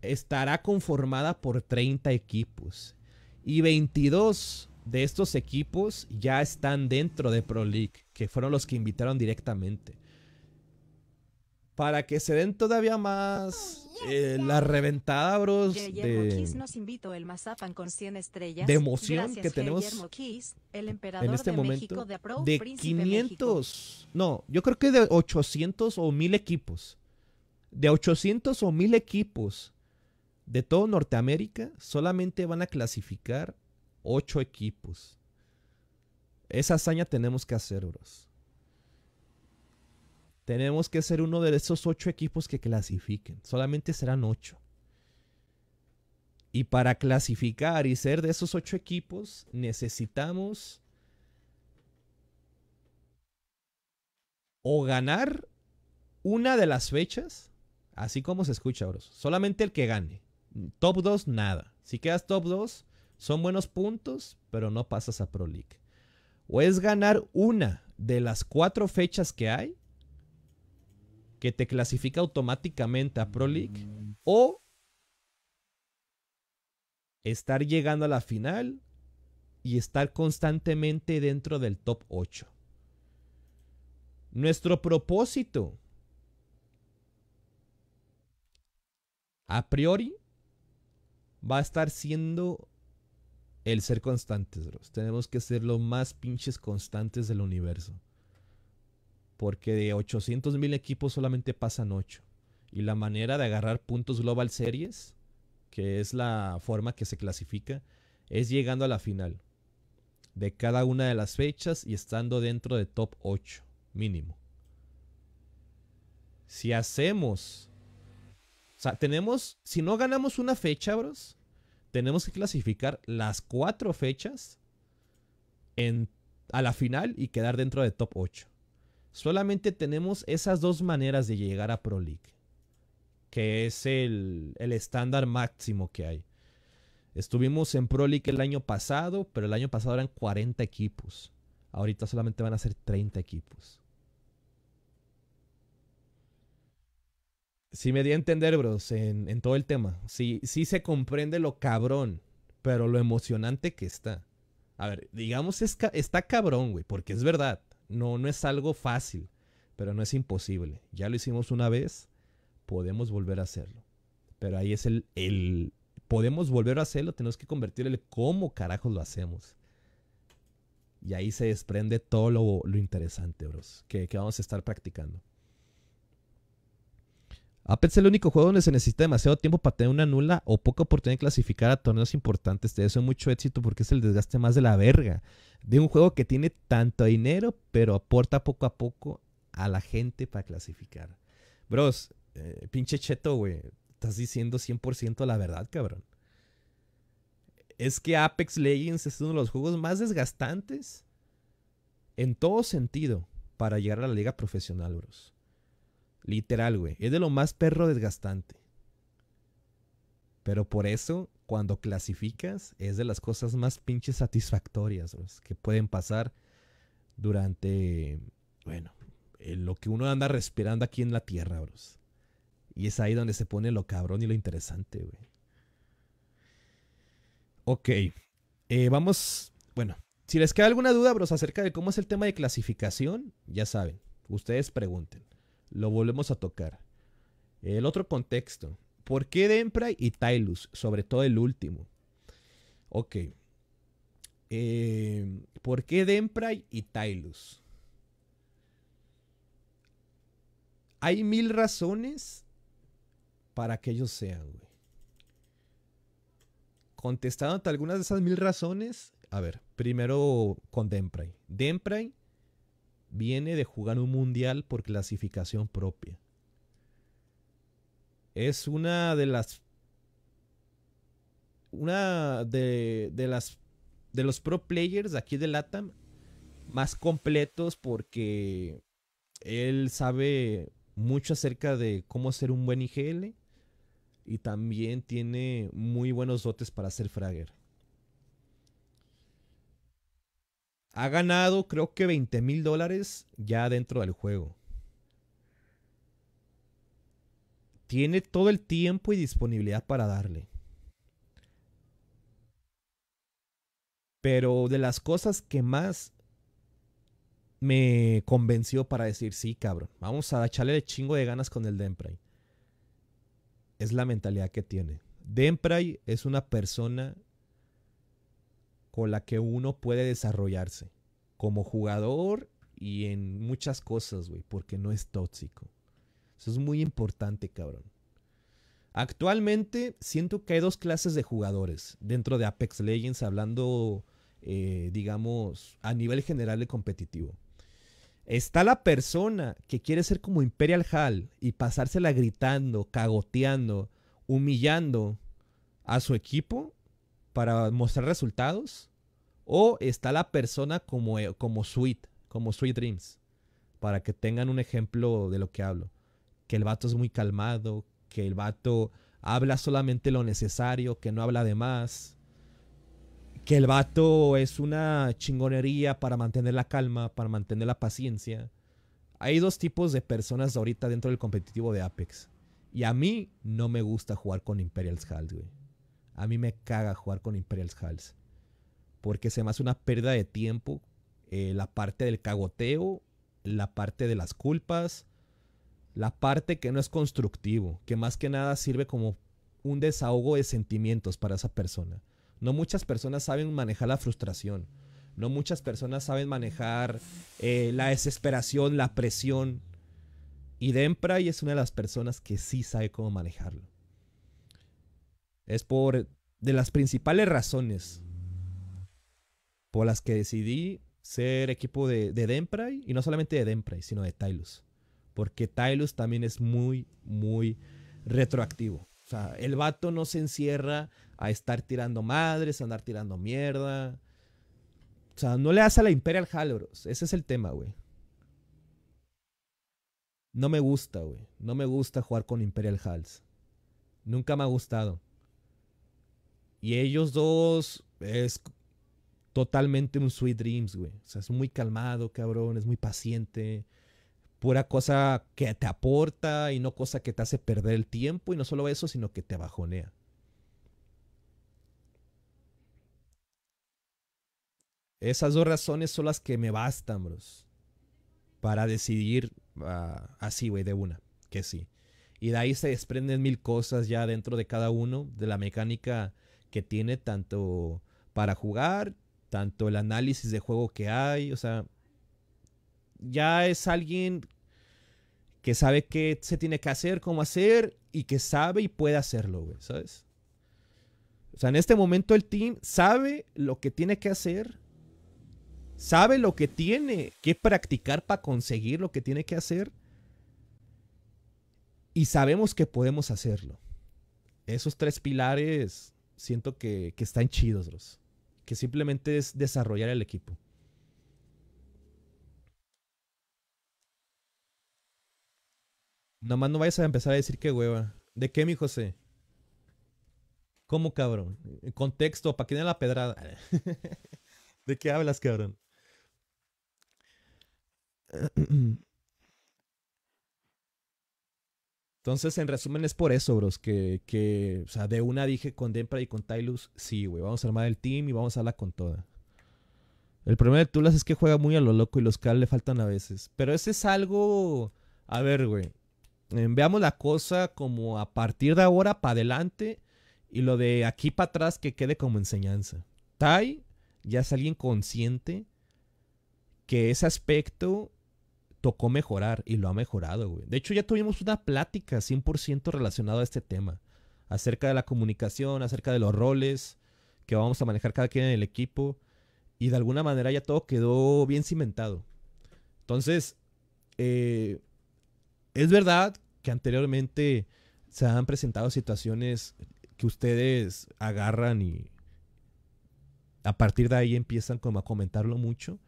estará conformada por 30 equipos y 22 de estos equipos ya están dentro de Pro League, que fueron los que invitaron directamente. Para que se den todavía más las eh, la De, 100 emoción que tenemos el emperador en este de momento. de, 500, no, yo creo que de 800 o 1000 equipos. De 800 o 1000 equipos de todo Norteamérica, solamente van a clasificar ocho equipos. Esa hazaña tenemos que hacer, bros. Tenemos que ser uno de esos ocho equipos que clasifiquen. Solamente serán ocho. Y para clasificar y ser de esos ocho equipos, necesitamos o ganar una de las fechas, así como se escucha, bros. Solamente el que gane. Top 2, nada. Si quedas top 2, son buenos puntos, pero no pasas a Pro League. O es ganar una de las cuatro fechas que hay, que te clasifica automáticamente a Pro League, o estar llegando a la final y estar constantemente dentro del top 8. Nuestro propósito, a priori, va a estar siendo el ser constantes, bros. Tenemos que ser los más pinches constantes del universo. Porque de 800 mil equipos solamente pasan 8. Y la manera de agarrar puntos Global Series, que es la forma que se clasifica, es llegando a la final de cada una de las fechas y estando dentro de top 8 mínimo. Si hacemos... O sea, tenemos... Si no ganamos una fecha, bros, tenemos que clasificar las cuatro fechas a la final y quedar dentro de top 8. Solamente tenemos esas dos maneras de llegar a Pro League, que es el, el estándar máximo que hay. Estuvimos en Pro League el año pasado, pero el año pasado eran 40 equipos. Ahorita solamente van a ser 30 equipos. Sí me di a entender, bros, en, todo el tema. Sí, sí se comprende lo cabrón, pero lo emocionante que está. A ver, digamos, es está cabrón, güey, porque es verdad. No, no es algo fácil, pero no es imposible. Ya lo hicimos una vez, podemos volver a hacerlo. Pero ahí es el, el podemos volver a hacerlo, tenemos que convertir el cómo carajos lo hacemos. Y ahí se desprende todo lo, interesante, bros, que vamos a estar practicando. Apex es el único juego donde se necesita demasiado tiempo para tener una nula o poca oportunidad de clasificar a torneos importantes. Te deseo mucho éxito porque es el desgaste más de la verga de un juego que tiene tanto dinero, pero aporta poco a poco a la gente para clasificar. Bros, eh, pinche cheto, güey. Estás diciendo 100% la verdad, cabrón. Es que Apex Legends es uno de los juegos más desgastantes en todo sentido para llegar a la liga profesional, bros. Literal, güey. Es de lo más perro desgastante. Pero por eso, cuando clasificas, es de las cosas más pinches satisfactorias que pueden pasar durante, bueno, eh, lo que uno anda respirando aquí en la tierra, bros. Y es ahí donde se pone lo cabrón y lo interesante, güey. Ok. Eh, vamos, bueno, si les queda alguna duda, bros, acerca de cómo es el tema de clasificación, ya saben, ustedes pregunten. Lo volvemos a tocar. El otro contexto. ¿Por qué Dempray y Tylus? Sobre todo el último. Ok. Eh, ¿Por qué Dempray y Tylus? Hay mil razones para que ellos sean, güey. ante algunas de esas mil razones, a ver, primero con Dempray. Dempray viene de jugar un mundial por clasificación propia. Es una de las una de, las de los pro players aquí de LATAM más completos porque él sabe mucho acerca de cómo ser un buen IGL y también tiene muy buenos dotes para ser fragger. ha ganado creo que 20 mil dólares ya dentro del juego. Tiene todo el tiempo y disponibilidad para darle. Pero de las cosas que más me convenció para decir, sí, cabrón, vamos a echarle el chingo de ganas con el Dempray. Es la mentalidad que tiene. Dempray es una persona con la que uno puede desarrollarse como jugador y en muchas cosas, güey, porque no es tóxico. Eso es muy importante, cabrón. Actualmente siento que hay dos clases de jugadores dentro de Apex Legends, hablando, eh, digamos, a nivel general de competitivo. Está la persona que quiere ser como Imperial Hall y pasársela gritando, cagoteando, humillando a su equipo para mostrar resultados o está la persona como, eh, como Sweet, como Sweet Dreams, para que tengan un ejemplo de lo que hablo. Que el vato es muy calmado, que el vato habla solamente lo necesario, que no habla de más, que el vato es una chingonería para mantener la calma, para mantener la paciencia. Hay dos tipos de personas ahorita dentro del competitivo de Apex. Y a mí no me gusta jugar con imperials Halls, güey. A mí me caga jugar con Imperial Halls, Porque se me hace una pérdida de tiempo. Eh, la parte del cagoteo. La parte de las culpas. La parte que no es constructivo. Que más que nada sirve como un desahogo de sentimientos para esa persona. No muchas personas saben manejar la frustración. No muchas personas saben manejar eh, la desesperación, la presión. Y Dempray es una de las personas que sí sabe cómo manejarlo. Es por eh, de las principales razones por las que decidí ser equipo de, Dempray y no solamente de Dempray, sino de Tylus. Porque Tylus también es muy, muy retroactivo. O sea, el vato no se encierra a estar tirando madres, a andar tirando mierda. O sea, no le hace a la Imperial Halbros. Ese es el tema, güey. No me gusta, güey. No me gusta jugar con Imperial Halls. Nunca me ha gustado. Y ellos dos es totalmente un Sweet Dreams, güey. O sea, es muy calmado, cabrón, es muy paciente. Pura cosa que te aporta y no cosa que te hace perder el tiempo. Y no solo eso, sino que te abajonea. Esas dos razones son las que me bastan, bros. Para decidir ah, así, güey, de una. Que sí. Y de ahí se desprenden mil cosas ya dentro de cada uno. De la mecánica que tiene tanto para jugar, tanto el análisis de juego que hay, o sea, ya es alguien que sabe qué se tiene que hacer, cómo hacer y que sabe y puede hacerlo, ¿sabes? O sea, en este momento el team sabe lo que tiene que hacer, sabe lo que tiene que practicar para conseguir lo que tiene que hacer y sabemos que podemos hacerlo. Esos tres pilares siento que, que están chidos, los, Que simplemente es desarrollar el equipo. Nomás no vayas a empezar a decir qué hueva. ¿De qué, mi José? ¿Cómo, cabrón? contexto, ¿para quién la pedrada? ¿De qué hablas, cabrón? Entonces, en resumen, es por eso, bros, que, que o sea, de una dije con Dempra y con Tylus, sí, güey, vamos a armar el team y vamos a hablar con toda. El problema de Tulas es que juega muy a lo loco y los que le faltan a veces. Pero ese es algo, a ver, güey, em, veamos la cosa como a partir de ahora para adelante y lo de aquí para atrás que quede como enseñanza. Tai ya es alguien consciente que ese aspecto tocó mejorar y lo ha mejorado, güey. De hecho, ya tuvimos una plática 100% relacionada a este tema, acerca de la comunicación, acerca de los roles que vamos a manejar cada quien en el equipo, y de alguna manera ya todo quedó bien cimentado. Entonces, eh, es verdad que anteriormente se han presentado situaciones que ustedes agarran y a partir de ahí empiezan como a comentarlo mucho.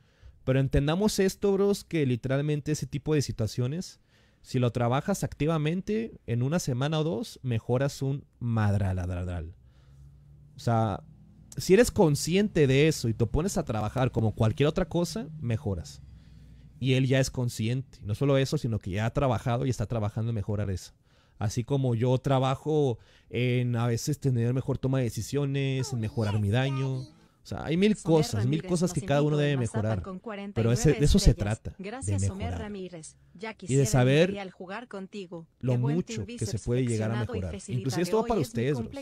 Pero entendamos esto, bros, que literalmente ese tipo de situaciones, si lo trabajas activamente, en una semana o dos, mejoras un madraladradral. O sea, si eres consciente de eso y te pones a trabajar como cualquier otra cosa, mejoras. Y él ya es consciente. No solo eso, sino que ya ha trabajado y está trabajando en mejorar eso. Así como yo trabajo en a veces tener mejor toma de decisiones, en mejorar mi daño o sea, hay mil cosas, mil cosas que cada uno debe mejorar. Pero de eso se trata. de y de saber lo mucho que se puede llegar a mejorar. Inclusive esto va para ustedes, bros.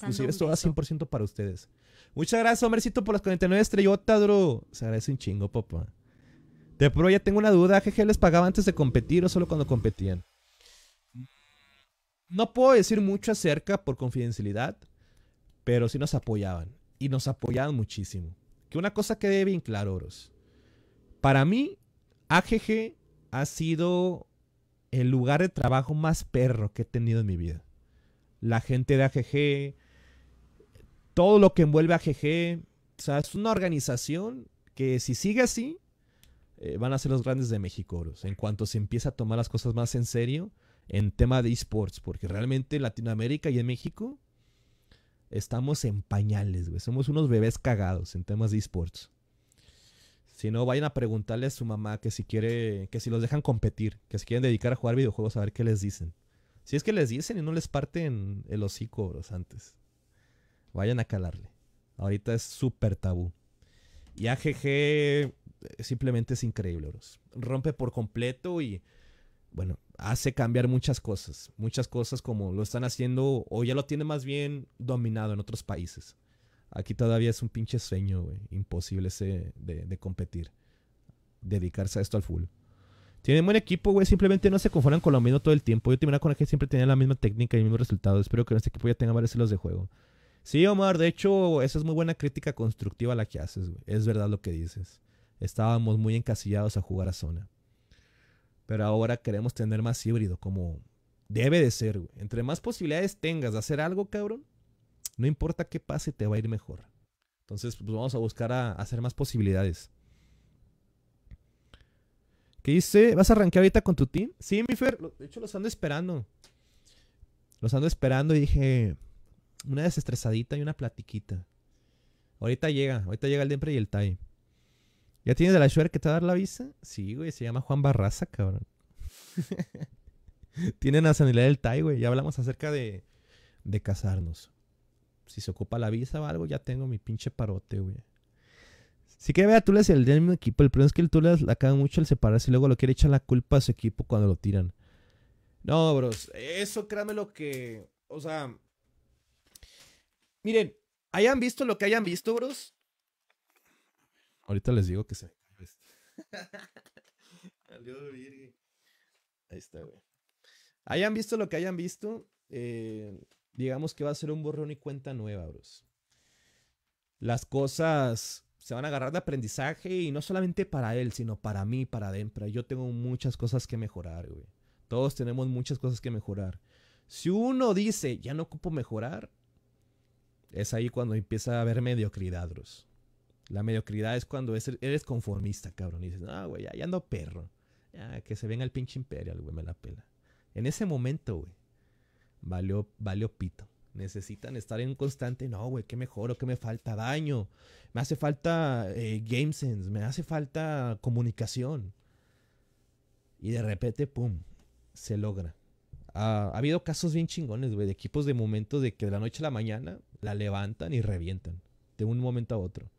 Inclusive esto va 100% para ustedes. Muchas gracias, Homercito, por las 49 estrellotas, bro. Se agradece un chingo, papá. De pro, ya tengo una duda. ¿GG les pagaba antes de competir o solo cuando competían? No puedo decir mucho acerca por confidencialidad, pero sí nos apoyaban y nos apoyado muchísimo. Que una cosa que bien claro, Oros. Para mí, AGG ha sido el lugar de trabajo más perro que he tenido en mi vida. La gente de AGG, todo lo que envuelve a AGG, o sea, es una organización que si sigue así, eh, van a ser los grandes de México, Oros. En cuanto se empieza a tomar las cosas más en serio en tema de esports, porque realmente en Latinoamérica y en México estamos en pañales, güey. Somos unos bebés cagados en temas de esports. Si no, vayan a preguntarle a su mamá que si quiere, que si los dejan competir, que si quieren dedicar a jugar videojuegos, a ver qué les dicen. Si es que les dicen y no les parten el hocico los antes. Vayan a calarle. Ahorita es súper tabú. Y AGG eh, simplemente es increíble, bros. Rompe por completo y bueno, hace cambiar muchas cosas, muchas cosas como lo están haciendo o ya lo tiene más bien dominado en otros países. Aquí todavía es un pinche sueño, güey, imposible ese de, competir, dedicarse a esto al full. Tienen buen equipo, güey, simplemente no se conforman con lo mismo todo el tiempo. Yo terminé con la que siempre tenía la misma técnica y el mismo resultado. Espero que en este equipo ya tenga varios estilos de juego. Sí, Omar, de hecho, esa es muy buena crítica constructiva la que haces, güey. Es verdad lo que dices. Estábamos muy encasillados a jugar a zona. Pero ahora queremos tener más híbrido, como debe de ser, Entre más posibilidades tengas de hacer algo, cabrón, no importa qué pase, te va a ir mejor. Entonces, pues vamos a buscar a, hacer más posibilidades. ¿Qué dice? ¿Vas a arrancar ahorita con tu team? Sí, mi Fer. De hecho, los ando esperando. Los ando esperando y dije. Una desestresadita y una platiquita. Ahorita llega. Ahorita llega el Dempre y el Tai. ¿Ya tienes la suerte que te va a dar la visa? Sí, güey, se llama Juan Barraza, cabrón. Tiene nacionalidad del Tai, güey. Ya hablamos acerca de, de casarnos. Si se ocupa la visa o algo, ya tengo mi pinche parote, güey. Sí que vea, tú le el el mismo equipo. El problema es que el Tulas la acaba mucho el separarse y luego lo quiere echar la culpa a su equipo cuando lo tiran. No, bros. Eso créanme lo que. O sea. Miren, hayan visto lo que hayan visto, bros. Ahorita les digo que se Ahí está, güey. Hayan visto lo que hayan visto, eh, digamos que va a ser un borrón y cuenta nueva, bros. Las cosas se van a agarrar de aprendizaje y no solamente para él, sino para mí, para Dempra. Yo tengo muchas cosas que mejorar, güey. Todos tenemos muchas cosas que mejorar. Si uno dice, ya no ocupo mejorar, es ahí cuando empieza a haber mediocridad, bros. La mediocridad es cuando eres conformista, cabrón. Y dices, ah, güey, ya, ando perro. que se venga el pinche imperial, güey, me la pela. En ese momento, güey, valió, valió pito. Necesitan estar en un constante, no, güey, ¿qué mejoro? ¿Qué me falta? Daño. Me hace falta eh, game sense. Me hace falta comunicación. Y de repente, pum, se logra. ha habido casos bien chingones, güey, de equipos de momentos de que de la noche a la mañana la levantan y revientan. De un momento a otro.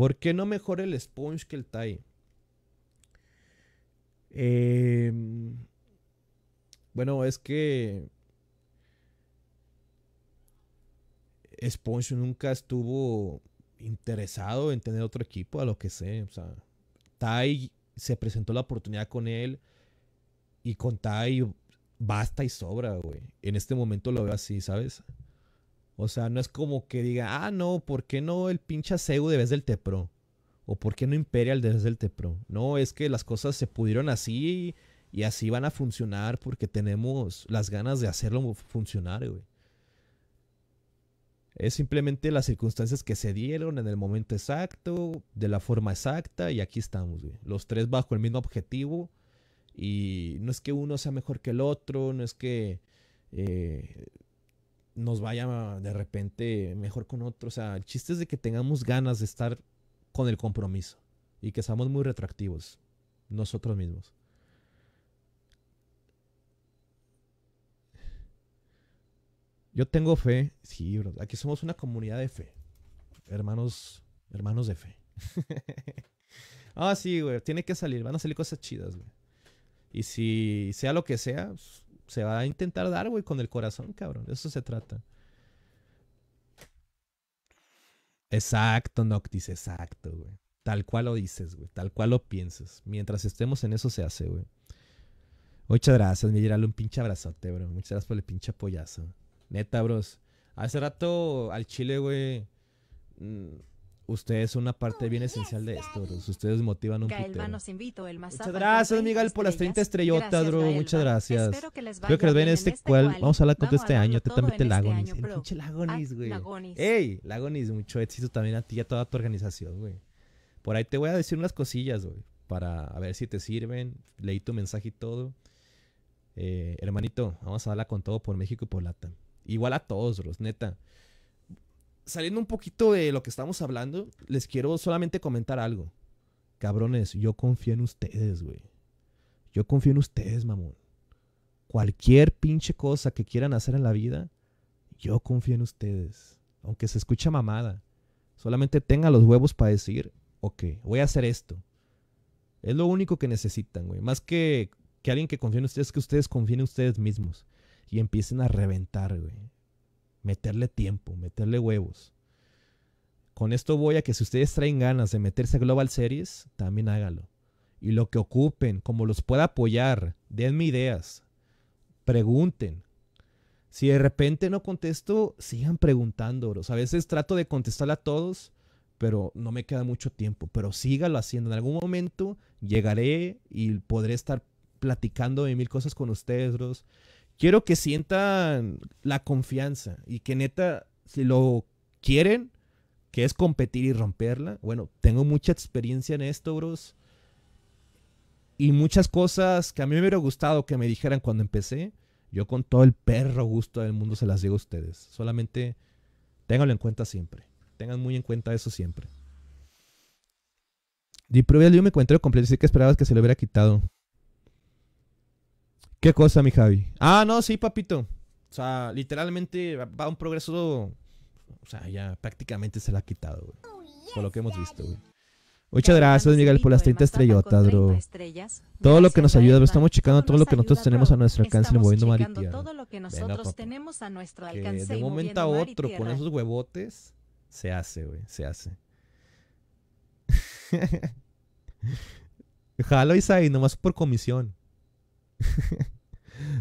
¿Por qué no mejor el sponge que el Tai? Em, bueno, es que Sponge nunca estuvo interesado en tener otro equipo, a lo que sé. O sea, Tai se presentó la oportunidad con él y con Tai basta y sobra, güey. En este momento lo veo así, ¿sabes? O sea, no es como que diga, ah, no, ¿por qué no el pinche de vez del Tepro? ¿O por qué no Imperial vez del Tepro? No, es que las cosas se pudieron así y así van a funcionar porque tenemos las ganas de hacerlo funcionar, güey. Es simplemente las circunstancias que se dieron en el momento exacto, de la forma exacta, y aquí estamos, güey. Los tres bajo el mismo objetivo. Y no es que uno sea mejor que el otro, no es que eh, nos vaya de repente mejor con otro. O sea, el chiste es de que tengamos ganas de estar con el compromiso y que seamos muy retractivos nosotros mismos. Yo tengo fe, sí, bro. Aquí somos una comunidad de fe. Hermanos, hermanos de fe. ah, sí, güey. Tiene que salir. Van a salir cosas chidas, güey. Y si sea lo que sea, pues, se va a intentar dar, güey, con el corazón, cabrón. De eso se trata. Exacto, Noctis, exacto, güey. Tal cual lo dices, güey. Tal cual lo piensas. Mientras estemos en eso se hace, güey. Muchas gracias, me Un pinche abrazote, bro. Muchas gracias por el pinche apoyazo. Neta, bros. Hace rato al chile, güey. Mm, ustedes son una parte bien oh, esencial de esto, Ustedes motivan un poquito. Muchas gracias, Miguel, por las 30 estrellotas, Muchas gracias. Espero que les vaya Creo que ven este, cual. Vamos a hablar con este año. Te también te Lagonis. el pinche Lagonis, ah, güey. Ey, Lagonis, mucho éxito también a ti y a toda tu organización, güey. Por ahí te voy a decir unas cosillas, güey. Para ver si te sirven. Leí tu mensaje y todo. Eh, hermanito, vamos a hablar con todo por México y por Latam. Igual a todos, bros, neta saliendo un poquito de lo que estamos hablando, les quiero solamente comentar algo. Cabrones, yo confío en ustedes, güey. Yo confío en ustedes, mamón. Cualquier pinche cosa que quieran hacer en la vida, yo confío en ustedes. Aunque se escucha mamada. Solamente tenga los huevos para decir, ok, voy a hacer esto. Es lo único que necesitan, güey. Más que, que alguien que confíe en ustedes, que ustedes confíen en ustedes mismos. Y empiecen a reventar, güey meterle tiempo, meterle huevos. Con esto voy a que si ustedes traen ganas de meterse a Global Series, también hágalo. Y lo que ocupen, como los pueda apoyar, denme ideas, pregunten. Si de repente no contesto, sigan preguntando, A veces trato de contestar a todos, pero no me queda mucho tiempo. Pero sígalo haciendo. En algún momento llegaré y podré estar platicando de mil cosas con ustedes, bros quiero que sientan la confianza y que neta, si lo quieren, que es competir y romperla. Bueno, tengo mucha experiencia en esto, bros. Y muchas cosas que a mí me hubiera gustado que me dijeran cuando empecé, yo con todo el perro gusto del mundo se las digo a ustedes. Solamente ténganlo en cuenta siempre. Tengan muy en cuenta eso siempre. Di yo me encuentro completo, sí que esperabas que se lo hubiera quitado. ¿Qué cosa, mi Javi? Ah, no, sí, papito. O sea, literalmente va un progreso. O sea, ya prácticamente se la ha quitado, güey. Oh, por lo que hemos visto, güey. Muchas gracias, Miguel, por las 30 estrellotas, bro. Estrellas, todo lo que nos ayuda, bro. Estamos checando todo lo que nosotros tenemos a nuestro alcance y moviendo mar y que de un momento a otro, con esos huevotes, se hace, güey, se hace. Jalo, Isai, nomás por comisión.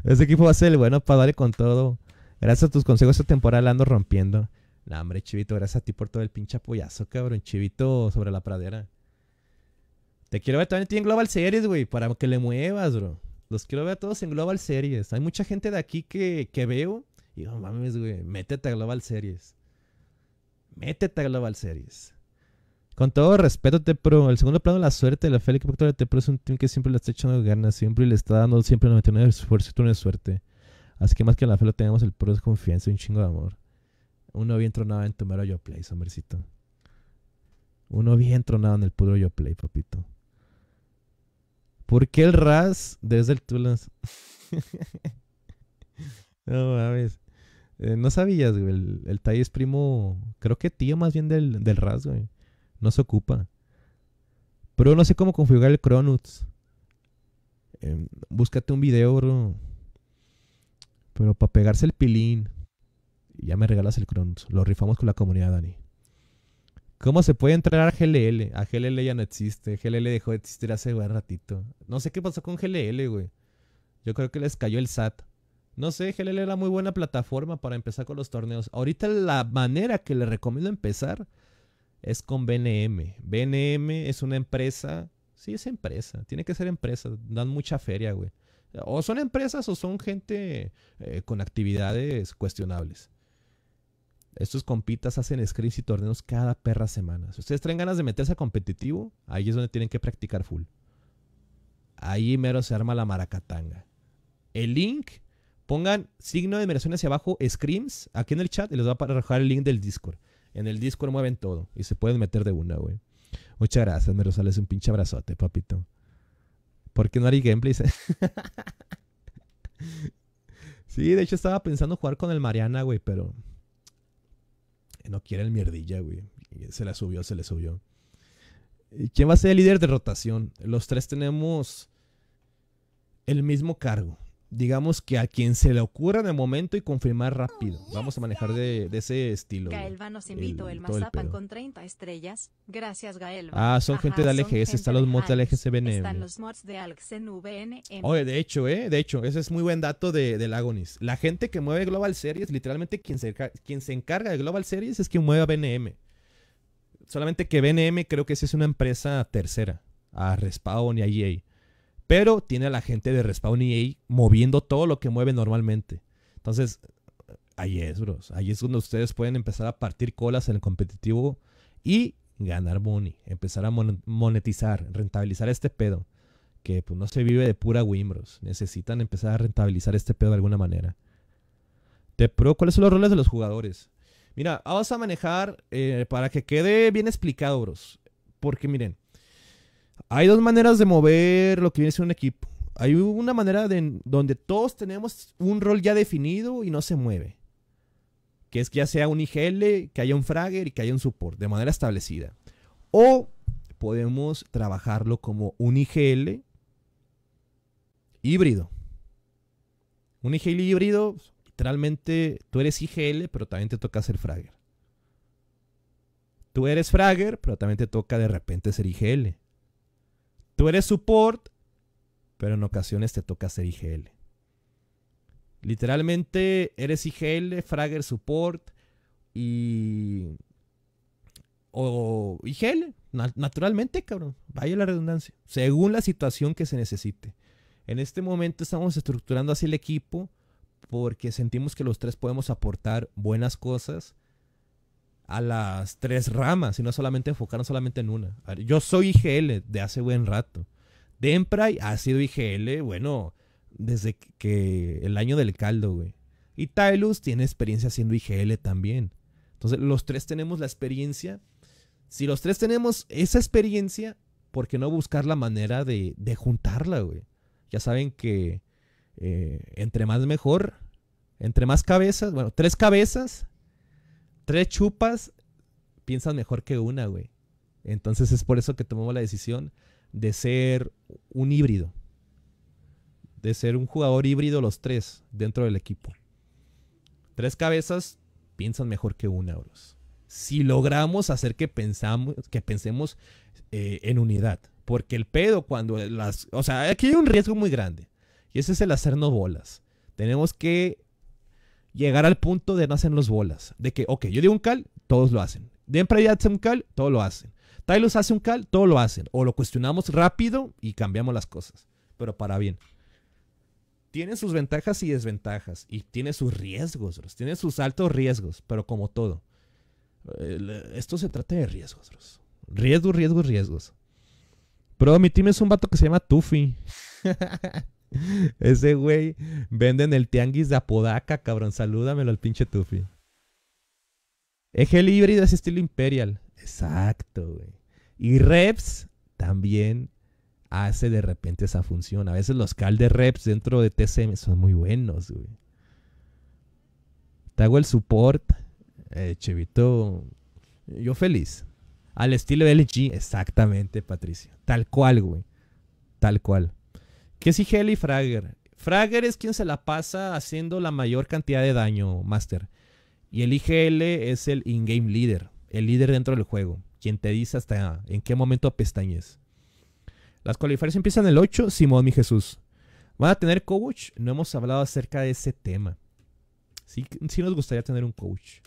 Ese equipo va a ser el bueno para darle con todo. Gracias a tus consejos esta temporada la ando rompiendo. No, hombre, Chivito, gracias a ti por todo el pinche apoyazo, cabrón. Chivito sobre la pradera. Te quiero ver también en Global Series, güey, para que le muevas, bro. Los quiero ver a todos en Global Series. Hay mucha gente de aquí que, veo y no mames, güey, métete a Global Series. Métete a Global Series. Con todo respeto, Tepro, el segundo plano la suerte de la Félix Proctor de Tepro es un team que siempre le está echando ganas, siempre le está dando siempre 99 de esfuerzo y no de suerte. Así que más que en la Felo tenemos el pro es confianza y un chingo de amor. Uno bien tronado en tu mero Yo Play, somercito. Uno bien entronado en el puro Yo Play, papito. ¿Por qué el Raz desde el Tulas? no mames. Eh, no sabías, güey. El, el Tai es primo, creo que tío más bien del, del Raz, güey. No se ocupa. Pero no sé cómo configurar el Cronuts. Eh, búscate un video, bro. Pero para pegarse el pilín. Ya me regalas el Cronuts. Lo rifamos con la comunidad, Dani. ¿Cómo se puede entrar a GLL? A GLL ya no existe. GLL dejó de existir hace buen ratito. No sé qué pasó con GLL, güey. Yo creo que les cayó el SAT. No sé, GLL era muy buena plataforma para empezar con los torneos. Ahorita la manera que le recomiendo empezar es con BNM. BNM es una empresa, sí es empresa, tiene que ser empresa, dan mucha feria, güey. O son empresas o son gente eh, con actividades cuestionables. Estos compitas hacen scrims y torneos cada perra semana. Si ustedes traen ganas de meterse a competitivo, ahí es donde tienen que practicar full. Ahí mero se arma la maracatanga. El link, pongan signo de admiración hacia abajo, screams, aquí en el chat y les va a arrojar el link del Discord. En el Discord mueven todo y se pueden meter de una, güey. Muchas gracias, me sales Un pinche abrazote, papito. ¿Por qué no haría gameplay? sí, de hecho estaba pensando jugar con el Mariana, güey, pero. No quiere el mierdilla, güey. Se la subió, se le subió. ¿Quién va a ser el líder de rotación? Los tres tenemos el mismo cargo digamos que a quien se le ocurra en el momento y confirmar rápido. Oh, Vamos a manejar de, ese estilo. Gaelva nos invitó el, Mazapan con 30 estrellas. Gracias, Gaelva. Ah, son gente de LGS, están los mods de LGS Están los mods de Oye, de hecho, eh, de hecho, ese es muy buen dato de, del Agonis. La gente que mueve Global Series, literalmente quien se, quien se encarga de Global Series es quien mueve a BNM. Solamente que BNM creo que es una empresa tercera, a Respawn y a EA pero tiene a la gente de Respawn EA moviendo todo lo que mueve normalmente. Entonces, ahí es, bros. Ahí es donde ustedes pueden empezar a partir colas en el competitivo y ganar money, empezar a monetizar, rentabilizar este pedo. Que pues, no se vive de pura win, bros. Necesitan empezar a rentabilizar este pedo de alguna manera. Te pro, ¿cuáles son los roles de los jugadores? Mira, ah, vamos a manejar eh, para que quede bien explicado, bros. Porque miren, hay dos maneras de mover lo que viene a ser un equipo. Hay una manera de, donde todos tenemos un rol ya definido y no se mueve. Que es que ya sea un IGL, que haya un Fragger y que haya un support de manera establecida. O podemos trabajarlo como un IGL híbrido. Un IGL híbrido, literalmente tú eres IGL, pero también te toca ser Fragger. Tú eres Fragger, pero también te toca de repente ser IGL. Tú eres support, pero en ocasiones te toca ser IGL. Literalmente eres IGL, Fragger Support y... O IGL, naturalmente, cabrón. Vaya la redundancia. Según la situación que se necesite. En este momento estamos estructurando así el equipo porque sentimos que los tres podemos aportar buenas cosas a las tres ramas y no solamente enfocarnos solamente en una. Yo soy IGL de hace buen rato. Dempray ha sido IGL, bueno, desde que el año del caldo, güey. Y Tylus tiene experiencia siendo IGL también. Entonces, los tres tenemos la experiencia. Si los tres tenemos esa experiencia, ¿por qué no buscar la manera de, juntarla, güey? Ya saben que eh, entre más mejor, entre más cabezas, bueno, tres cabezas, tres chupas piensan mejor que una, güey. Entonces es por eso que tomamos la decisión de ser un híbrido. De ser un jugador híbrido los tres dentro del equipo. Tres cabezas piensan mejor que una, euros Si logramos hacer que, pensamos, que pensemos eh, en unidad. Porque el pedo cuando las... O sea, aquí hay un riesgo muy grande. Y ese es el hacernos bolas. Tenemos que llegar al punto de no hacer los bolas. De que, ok, yo digo un cal, todos lo hacen. de hace un cal, todos lo hacen. Tylos hace un cal, todos lo hacen. O lo cuestionamos rápido y cambiamos las cosas. Pero para bien. Tiene sus ventajas y desventajas. Y tiene sus riesgos, bros. Tiene sus altos riesgos, pero como todo. Esto se trata de riesgos, bros. Riesgos, riesgos, riesgos. Pero mi team es un vato que se llama Tufi. Ese güey vende en el tianguis de Apodaca, cabrón. Salúdamelo al pinche Tufi. Eje híbrido es estilo Imperial. Exacto, güey. Y Reps también hace de repente esa función. A veces los caldes Reps dentro de TCM son muy buenos, güey. Te hago el support. Eh, chevito. Yo feliz. Al estilo LG. Exactamente, Patricio. Tal cual, güey. Tal cual. ¿Qué es IGL y Fragger? Fragger es quien se la pasa haciendo la mayor cantidad de daño, Master. Y el IGL es el in-game leader, el líder dentro del juego, quien te dice hasta en qué momento pestañes. Las cualificaciones empiezan el 8, Simón y Jesús. ¿Van a tener coach? No hemos hablado acerca de ese tema. Sí, sí nos gustaría tener un coach.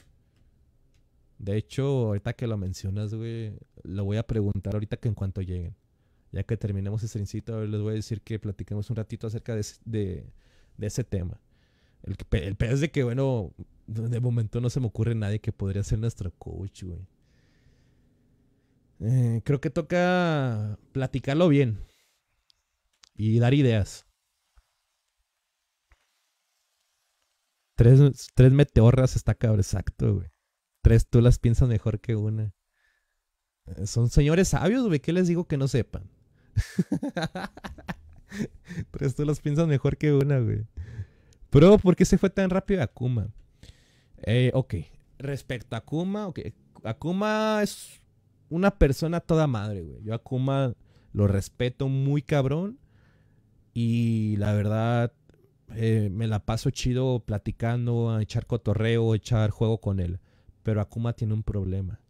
De hecho, ahorita que lo mencionas, güey, lo voy a preguntar ahorita que en cuanto lleguen ya que terminemos este incito, les voy a decir que platiquemos un ratito acerca de, ese tema. El, peor es de que, bueno, de momento no se me ocurre nadie que podría ser nuestro coach, güey. Eh, creo que toca platicarlo bien y dar ideas. Tres, tres meteorras está cabrón, exacto, güey. Tres tú las piensas mejor que una. Eh, son señores sabios, güey. ¿Qué les digo que no sepan? pero tú los piensas mejor que una, güey. Pero, ¿por qué se fue tan rápido Akuma? Eh, ok. Respecto a Akuma, ok. Akuma es una persona toda madre, güey. Yo a Akuma lo respeto muy cabrón. Y la verdad, eh, me la paso chido platicando, echar cotorreo, echar juego con él. Pero Akuma tiene un problema.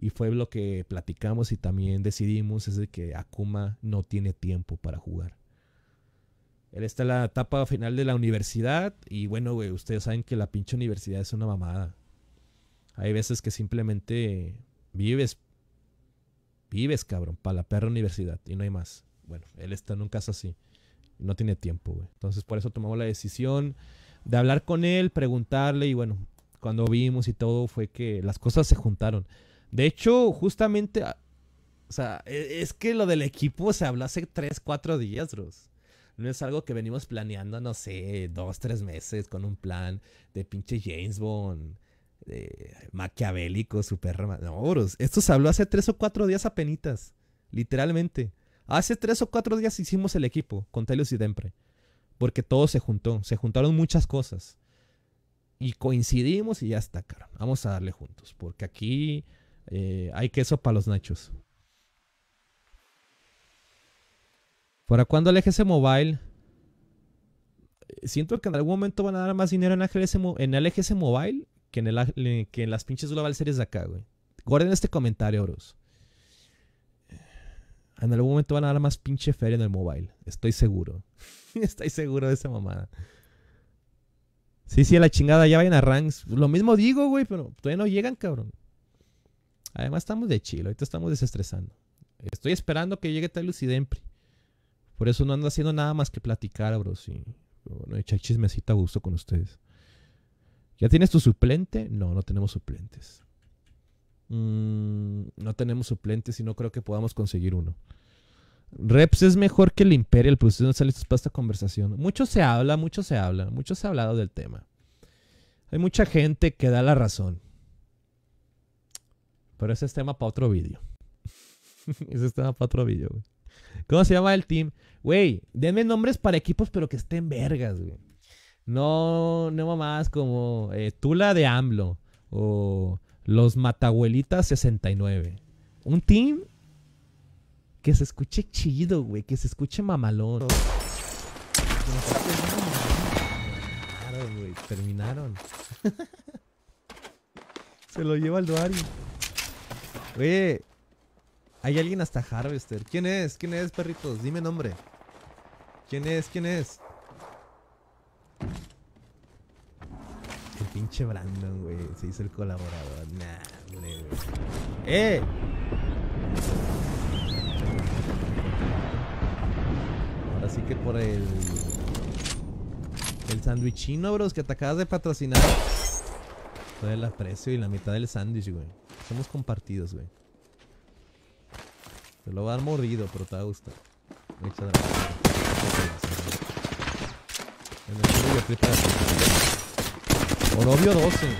Y fue lo que platicamos y también decidimos es que Akuma no tiene tiempo para jugar. Él está en la etapa final de la universidad y bueno, güey, ustedes saben que la pinche universidad es una mamada. Hay veces que simplemente vives, vives, cabrón, para la perra universidad y no hay más. Bueno, él está en un caso así. No tiene tiempo, güey. Entonces por eso tomamos la decisión de hablar con él, preguntarle y bueno, cuando vimos y todo fue que las cosas se juntaron. De hecho, justamente, ah, o sea, e, es que lo del equipo se habló hace 3, 4 días, bros. No es algo que venimos planeando, no sé, dos, tres meses con un plan de pinche James Bond, de maquiavélico, super... No, bros. esto se habló hace 3 o 4 días penitas. literalmente. Hace 3 o 4 días hicimos el equipo con Telius y Dempre, porque todo se juntó, se juntaron muchas cosas. Y coincidimos y ya está, cara. Vamos a darle juntos, porque aquí eh, hay queso para los nachos. ¿Para cuándo el ese Mobile? Siento que en algún momento van a dar más dinero en, en el Mobile que en, las pinches Global Series de acá, güey. Guarden este comentario, oros. En algún momento van a dar más pinche feria en el mobile. Estoy seguro. Estoy seguro de esa mamada. Sí, sí, la chingada, ya vayan a ranks. Lo mismo digo, güey, pero todavía no llegan, cabrón. Además, estamos de chilo, ahorita estamos desestresando. Estoy esperando que llegue tal Lucidempre. Por eso no ando haciendo nada más que platicar, bro. Sí. Bueno, echar chismecita a gusto con ustedes. ¿Ya tienes tu suplente? No, no tenemos suplentes. Mm, no tenemos suplentes y no creo que podamos conseguir uno. Reps es mejor que el Imperial, pero ustedes no están listos para esta conversación. Mucho se habla, mucho se habla, mucho se ha hablado del tema. Hay mucha gente que da la razón. Pero ese es tema para otro vídeo. ese es tema para otro vídeo, güey. ¿Cómo se llama el team? Güey, denme nombres para equipos, pero que estén vergas, güey. No, no mamás como eh, Tula de AMLO o los Matahuelitas 69. Un team que se escuche chido, güey, que se escuche mamalón. Terminaron, se lo lleva el Duario. Oye, hay alguien hasta Harvester. ¿Quién es? ¿Quién es, perritos? Dime nombre. ¿Quién es? ¿Quién es? El pinche Brandon, güey. Se hizo el colaborador. Nah, güey. ¡Eh! Ahora sí que por el... El sandwichino, bros, que te acabas de patrocinar. Todo el aprecio y la mitad del sándwich, güey. Somos compartidos, güey. Se lo va a dar mordido, pero te va a Orobio 12.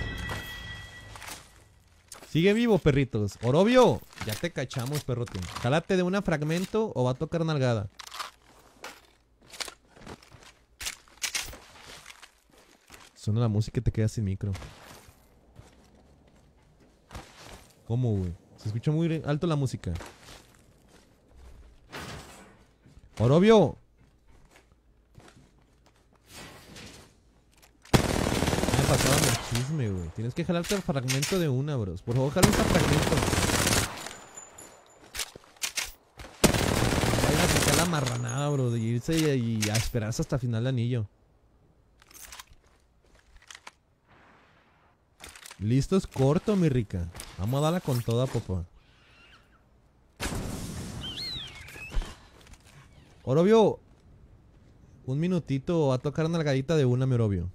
Sigue vivo, perritos. Orobio, ya te cachamos, perrote. Jálate de una fragmento o va a tocar nalgada. Suena la música y te quedas sin micro. ¿Cómo, güey? Se escucha muy alto la música. Orobio. Me pasado el chisme, güey. Tienes que jalarte el fragmento de una, bro. Por favor, jala un fragmento. No se la marranada, bro. De irse y, y a esperarse hasta final de anillo. Listo es corto, mi rica. Vamos a darla con toda, papá. Orobio. Un minutito. Va a tocar una nalgadita de una, mi Orobio.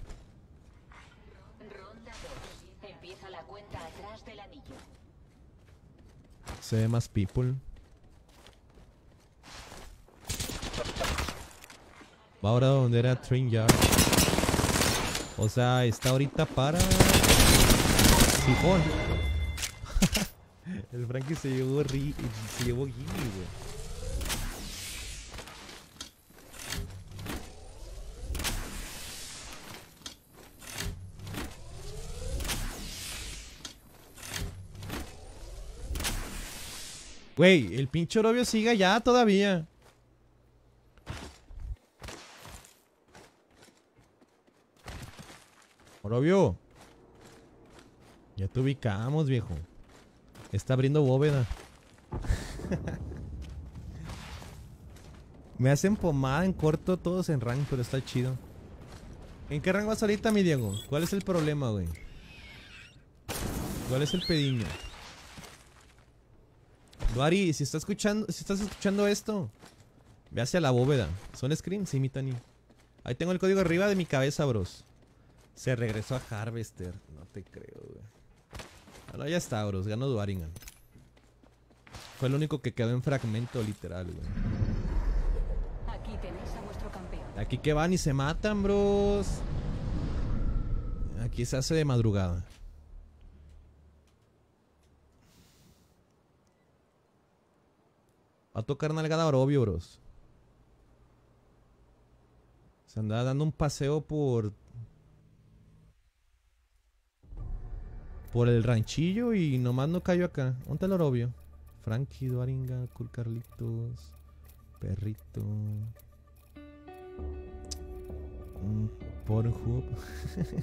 Se ve más people. Va ahora donde era Train Yard. O sea, está ahorita para... el Frankie se llevó ri se llevó guille, güey. Güey, el pinche Orobio sigue allá todavía. Orobio. Ya te ubicamos, viejo. Está abriendo bóveda. Me hacen pomada en corto todos en rank, pero está chido. ¿En qué rango vas ahorita, mi Diego? ¿Cuál es el problema, güey? ¿Cuál es el pediño? Duari, si estás escuchando, si estás escuchando esto, ve hacia la bóveda. ¿Son screens? Sí, mi Tani. Ahí tengo el código arriba de mi cabeza, bros. Se regresó a Harvester. No te creo, güey. Bueno, ya está, bros. Ganó Duaringan. Fue el único que quedó en fragmento literal, güey. Aquí tenéis a campeón. Aquí que van y se matan, bros. Aquí se hace de madrugada. Va a tocar nalgada obvio, bros. Se andaba dando un paseo por por el ranchillo y nomás no cayó acá. ¿Dónde el orobio? Frankie, Duaringa, Cool Carlitos, Perrito. ¿por mm, Pornhub.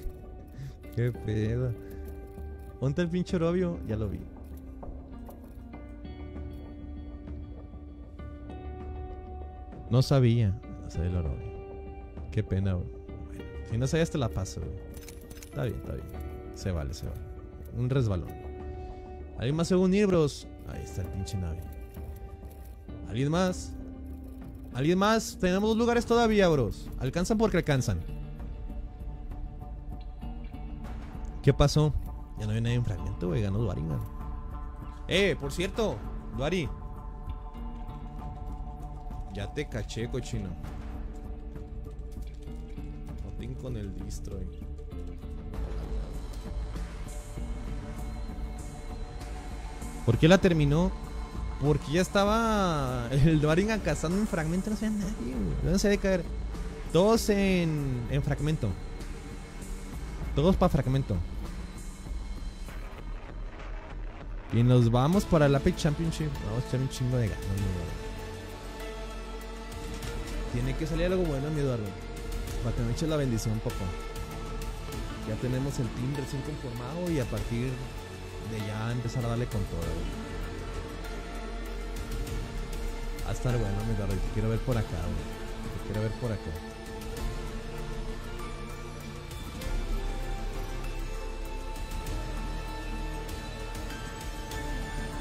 Qué pedo. ¿Dónde el pinche orobio? Ya lo vi. No sabía. No sabía el orobio. Qué pena, güey. Bueno, si no sabías te la paso, Está bien, está bien. Se vale, se vale un resbalón. ¿Alguien más se va a unir, bros? Ahí está el pinche nave. ¿Alguien más? ¿Alguien más? Tenemos dos lugares todavía, bros. Alcanzan porque alcanzan. ¿Qué pasó? Ya no hay nadie en fragmento, güey. Ganó Duari, Eh, por cierto, Duari. Ya te caché, cochino. Botín con el destroy. ¿Por qué la terminó? Porque ya estaba el Duaringan cazando en fragmento, no sé nadie, No se qué caer. Todos en, en fragmento. Todos para fragmento. Y nos vamos para el Apex Championship. Vamos a echar un chingo de ganas, Tiene que salir algo bueno, mi Eduardo. Para que me eche la bendición, poco. Ya tenemos el team recién conformado y a partir de ya empezar a darle con todo. Va a estar bueno, mi Te quiero ver por acá, güey. Te quiero ver por acá.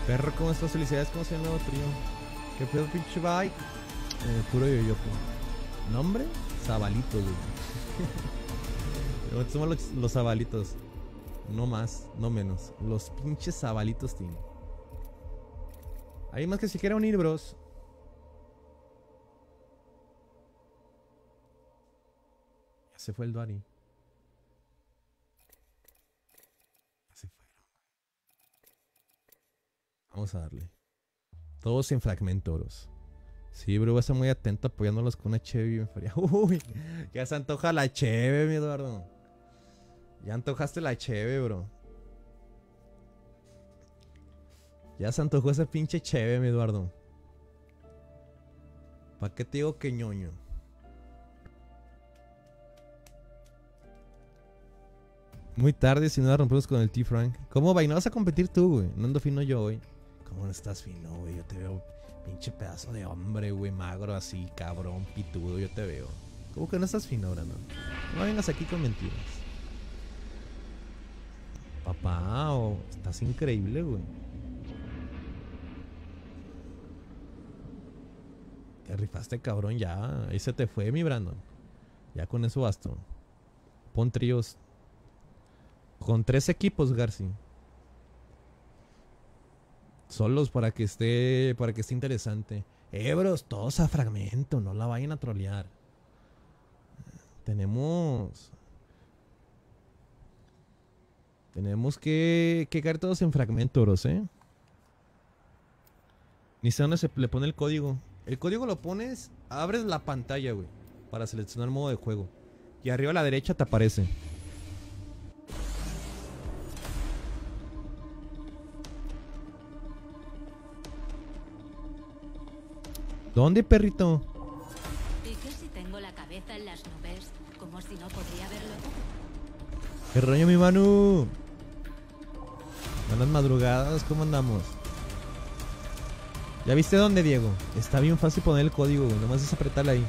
Perro, ¿cómo estás? Felicidades, ¿cómo se llama el nuevo trío? ¿Qué pedo, pinche bike? Eh, puro yoyopo. ¿Nombre? Zabalito, güey. Somos los, los zabalitos. No más, no menos. Los pinches abalitos tienen. Hay más que siquiera unir, bros. Ya se fue el Duari. Ya se fueron. Vamos a darle. Todos en fragmentos. Sí, bro, vas a estar muy atento apoyándolos con una cheve Uy, ya se antoja la cheve, mi Eduardo. Ya antojaste la cheve, bro. Ya se antojó ese pinche cheve, mi Eduardo. ¿Para qué te digo que ñoño? Muy tarde, si no la rompemos con el T-Frank. ¿Cómo, va? no vas a competir tú, güey? No ando fino yo hoy. ¿Cómo no estás fino, güey? Yo te veo pinche pedazo de hombre, güey. Magro así, cabrón, pitudo, yo te veo. ¿Cómo que no estás fino, Brandon? No vengas aquí con mentiras papá, estás increíble, güey. Te rifaste, cabrón, ya. Ahí se te fue, mi Brandon. Ya con eso basta. Pon tríos. Con tres equipos, Garci. Solos para que esté. Para que esté interesante. Ebros, todos a fragmento, no la vayan a trolear. Tenemos tenemos que, que caer todos en fragmentos, ¿eh? Ni sé dónde se le pone el código. El código lo pones, abres la pantalla, güey. Para seleccionar el modo de juego. Y arriba a la derecha te aparece. ¿Dónde, perrito? ¿Qué roño, mi Manu? Buenas madrugadas, ¿cómo andamos? ¿Ya viste dónde, Diego? Está bien fácil poner el código, Nomás es apretarle ahí.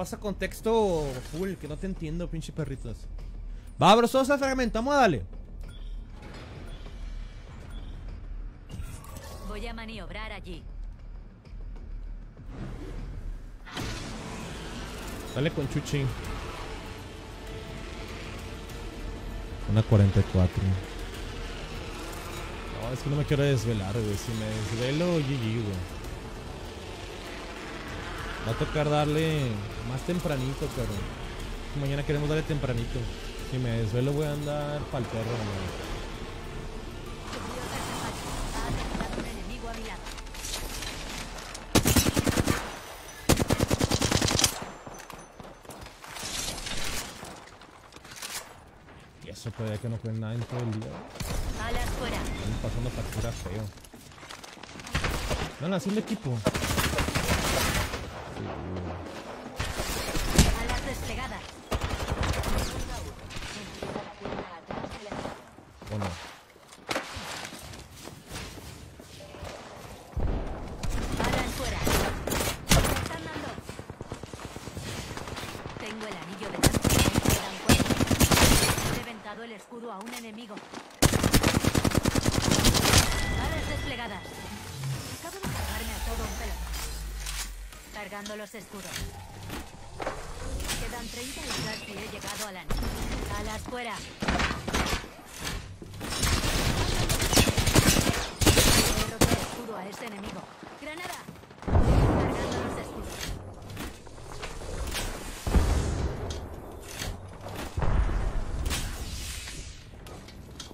pasa contexto full, que no te entiendo, pinche perritos. Va, bro, solo se fragmento, vamos a darle. Voy a maniobrar allí. Dale con Chuchi. Una 44. No, es que no me quiero desvelar, güey. Si me desvelo, GG, güey. Va a tocar darle más tempranito, pero mañana queremos darle tempranito. Si me desvelo voy a andar pa'l perro, mañana. Y Eso puede que no jueguen nada en todo el día. Están pasando factura feo. No, no, así el equipo. Alas desplegadas. Bueno. Alas fuera. Me están dando. Tengo el anillo de cuenta He ventado el escudo a un enemigo. Alas desplegadas. Cargando los escudos. Quedan 30 minutos y he llegado a la Alas fuera. escudo a este enemigo. ¡Granada! Cargando los escudos.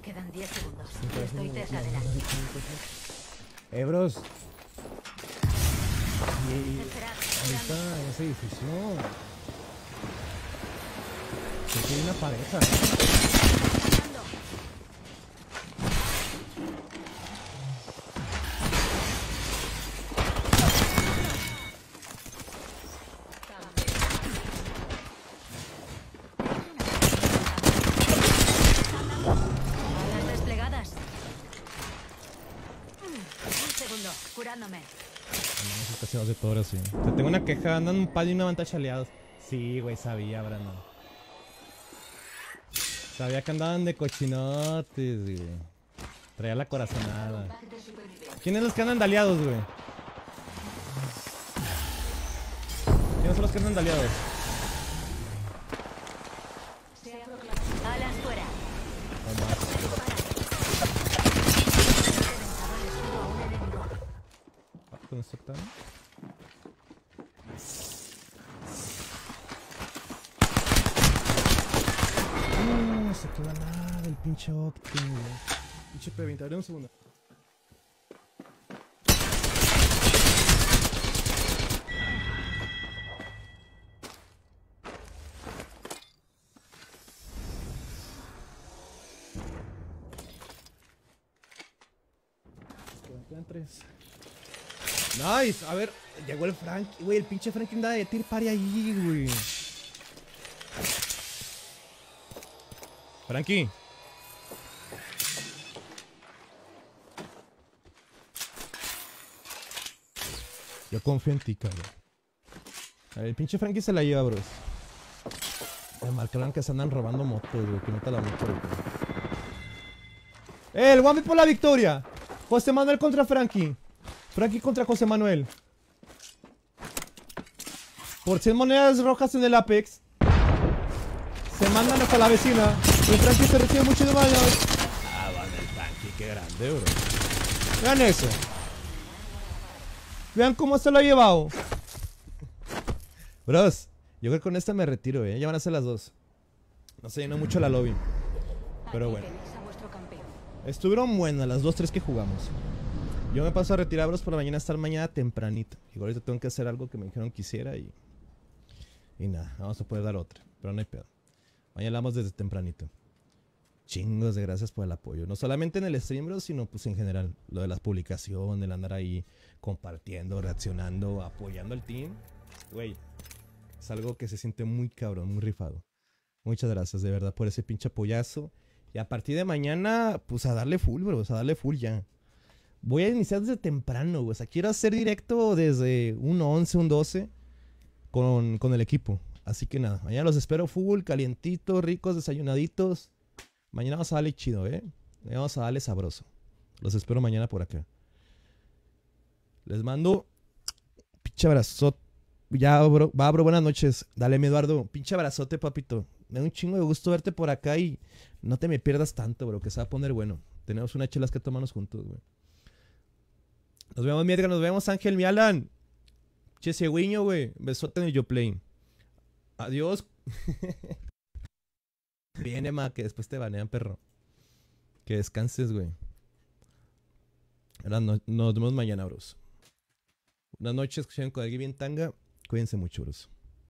Quedan 10 segundos. Estoy cerca de la. Eh, bros está en ese edificio. Creo que hay una pareja. de todo así. Te tengo una queja, andan un palo y una ventaja aliados. Sí, güey, sabía, Brandon. Sabía que andaban de cochinotes, güey. Traía la corazonada. ¿Quiénes los que andan de aliados, güey? ¿Quiénes son los que andan de aliados? Alas fuera. nada el pinche Octane, Pinche P20, abre un segundo. Nice, a ver, llegó el Frank, güey, el pinche Frank Anda de tir pari ahí, güey. Frankie. Yo confío en ti, cabrón. el pinche Frankie se la lleva, bros. El marcaron que se andan robando motos, güey. Que te la moto, ¡Eh, el Wambi por la victoria! José Manuel contra Frankie. Frankie contra José Manuel. Por 100 monedas rojas en el Apex. Se mandan hasta la vecina. El tanque se recibe mucho de daño. Ah, vale, el tanque qué grande, bro. Vean eso. Vean cómo se lo ha llevado. Bros, yo creo que con esta me retiro, eh. Ya van a ser las dos. No se llenó mucho la lobby. Pero bueno. Estuvieron buenas las dos, tres que jugamos. Yo me paso a retirar, bros, la mañana estar mañana tempranito. Igual ahorita tengo que hacer algo que me dijeron que hiciera y... Y nada, vamos a poder dar otra. Pero no hay pedo. Mañana hablamos desde tempranito. Chingos de gracias por el apoyo. No solamente en el stream, bro, sino pues en general. Lo de las publicaciones, el andar ahí compartiendo, reaccionando, apoyando al team. Güey, es algo que se siente muy cabrón, muy rifado. Muchas gracias de verdad por ese pinche apoyazo. Y a partir de mañana, pues a darle full, bro, a darle full ya. Voy a iniciar desde temprano, güey. O sea, quiero hacer directo desde un 11, un 12 con, con el equipo. Así que nada, mañana los espero full, calientitos, ricos, desayunaditos. Mañana vamos a darle chido, ¿eh? vamos a darle sabroso. Los espero mañana por acá. Les mando pinche abrazote. Ya, bro, va, buenas noches. Dale, mi Eduardo. Pinche abrazote, papito. Me da un chingo de gusto verte por acá y no te me pierdas tanto, bro, que se va a poner bueno. Tenemos una chelas que tomarnos juntos, güey. Nos vemos, mierda, nos vemos, Ángel, mi Alan. Che, güey. Besote en el play. Adiós. Viene, ma, que después te banean, perro. Que descanses, güey. nos vemos mañana, bros. Una noches, que con alguien bien tanga. Cuídense mucho, bros.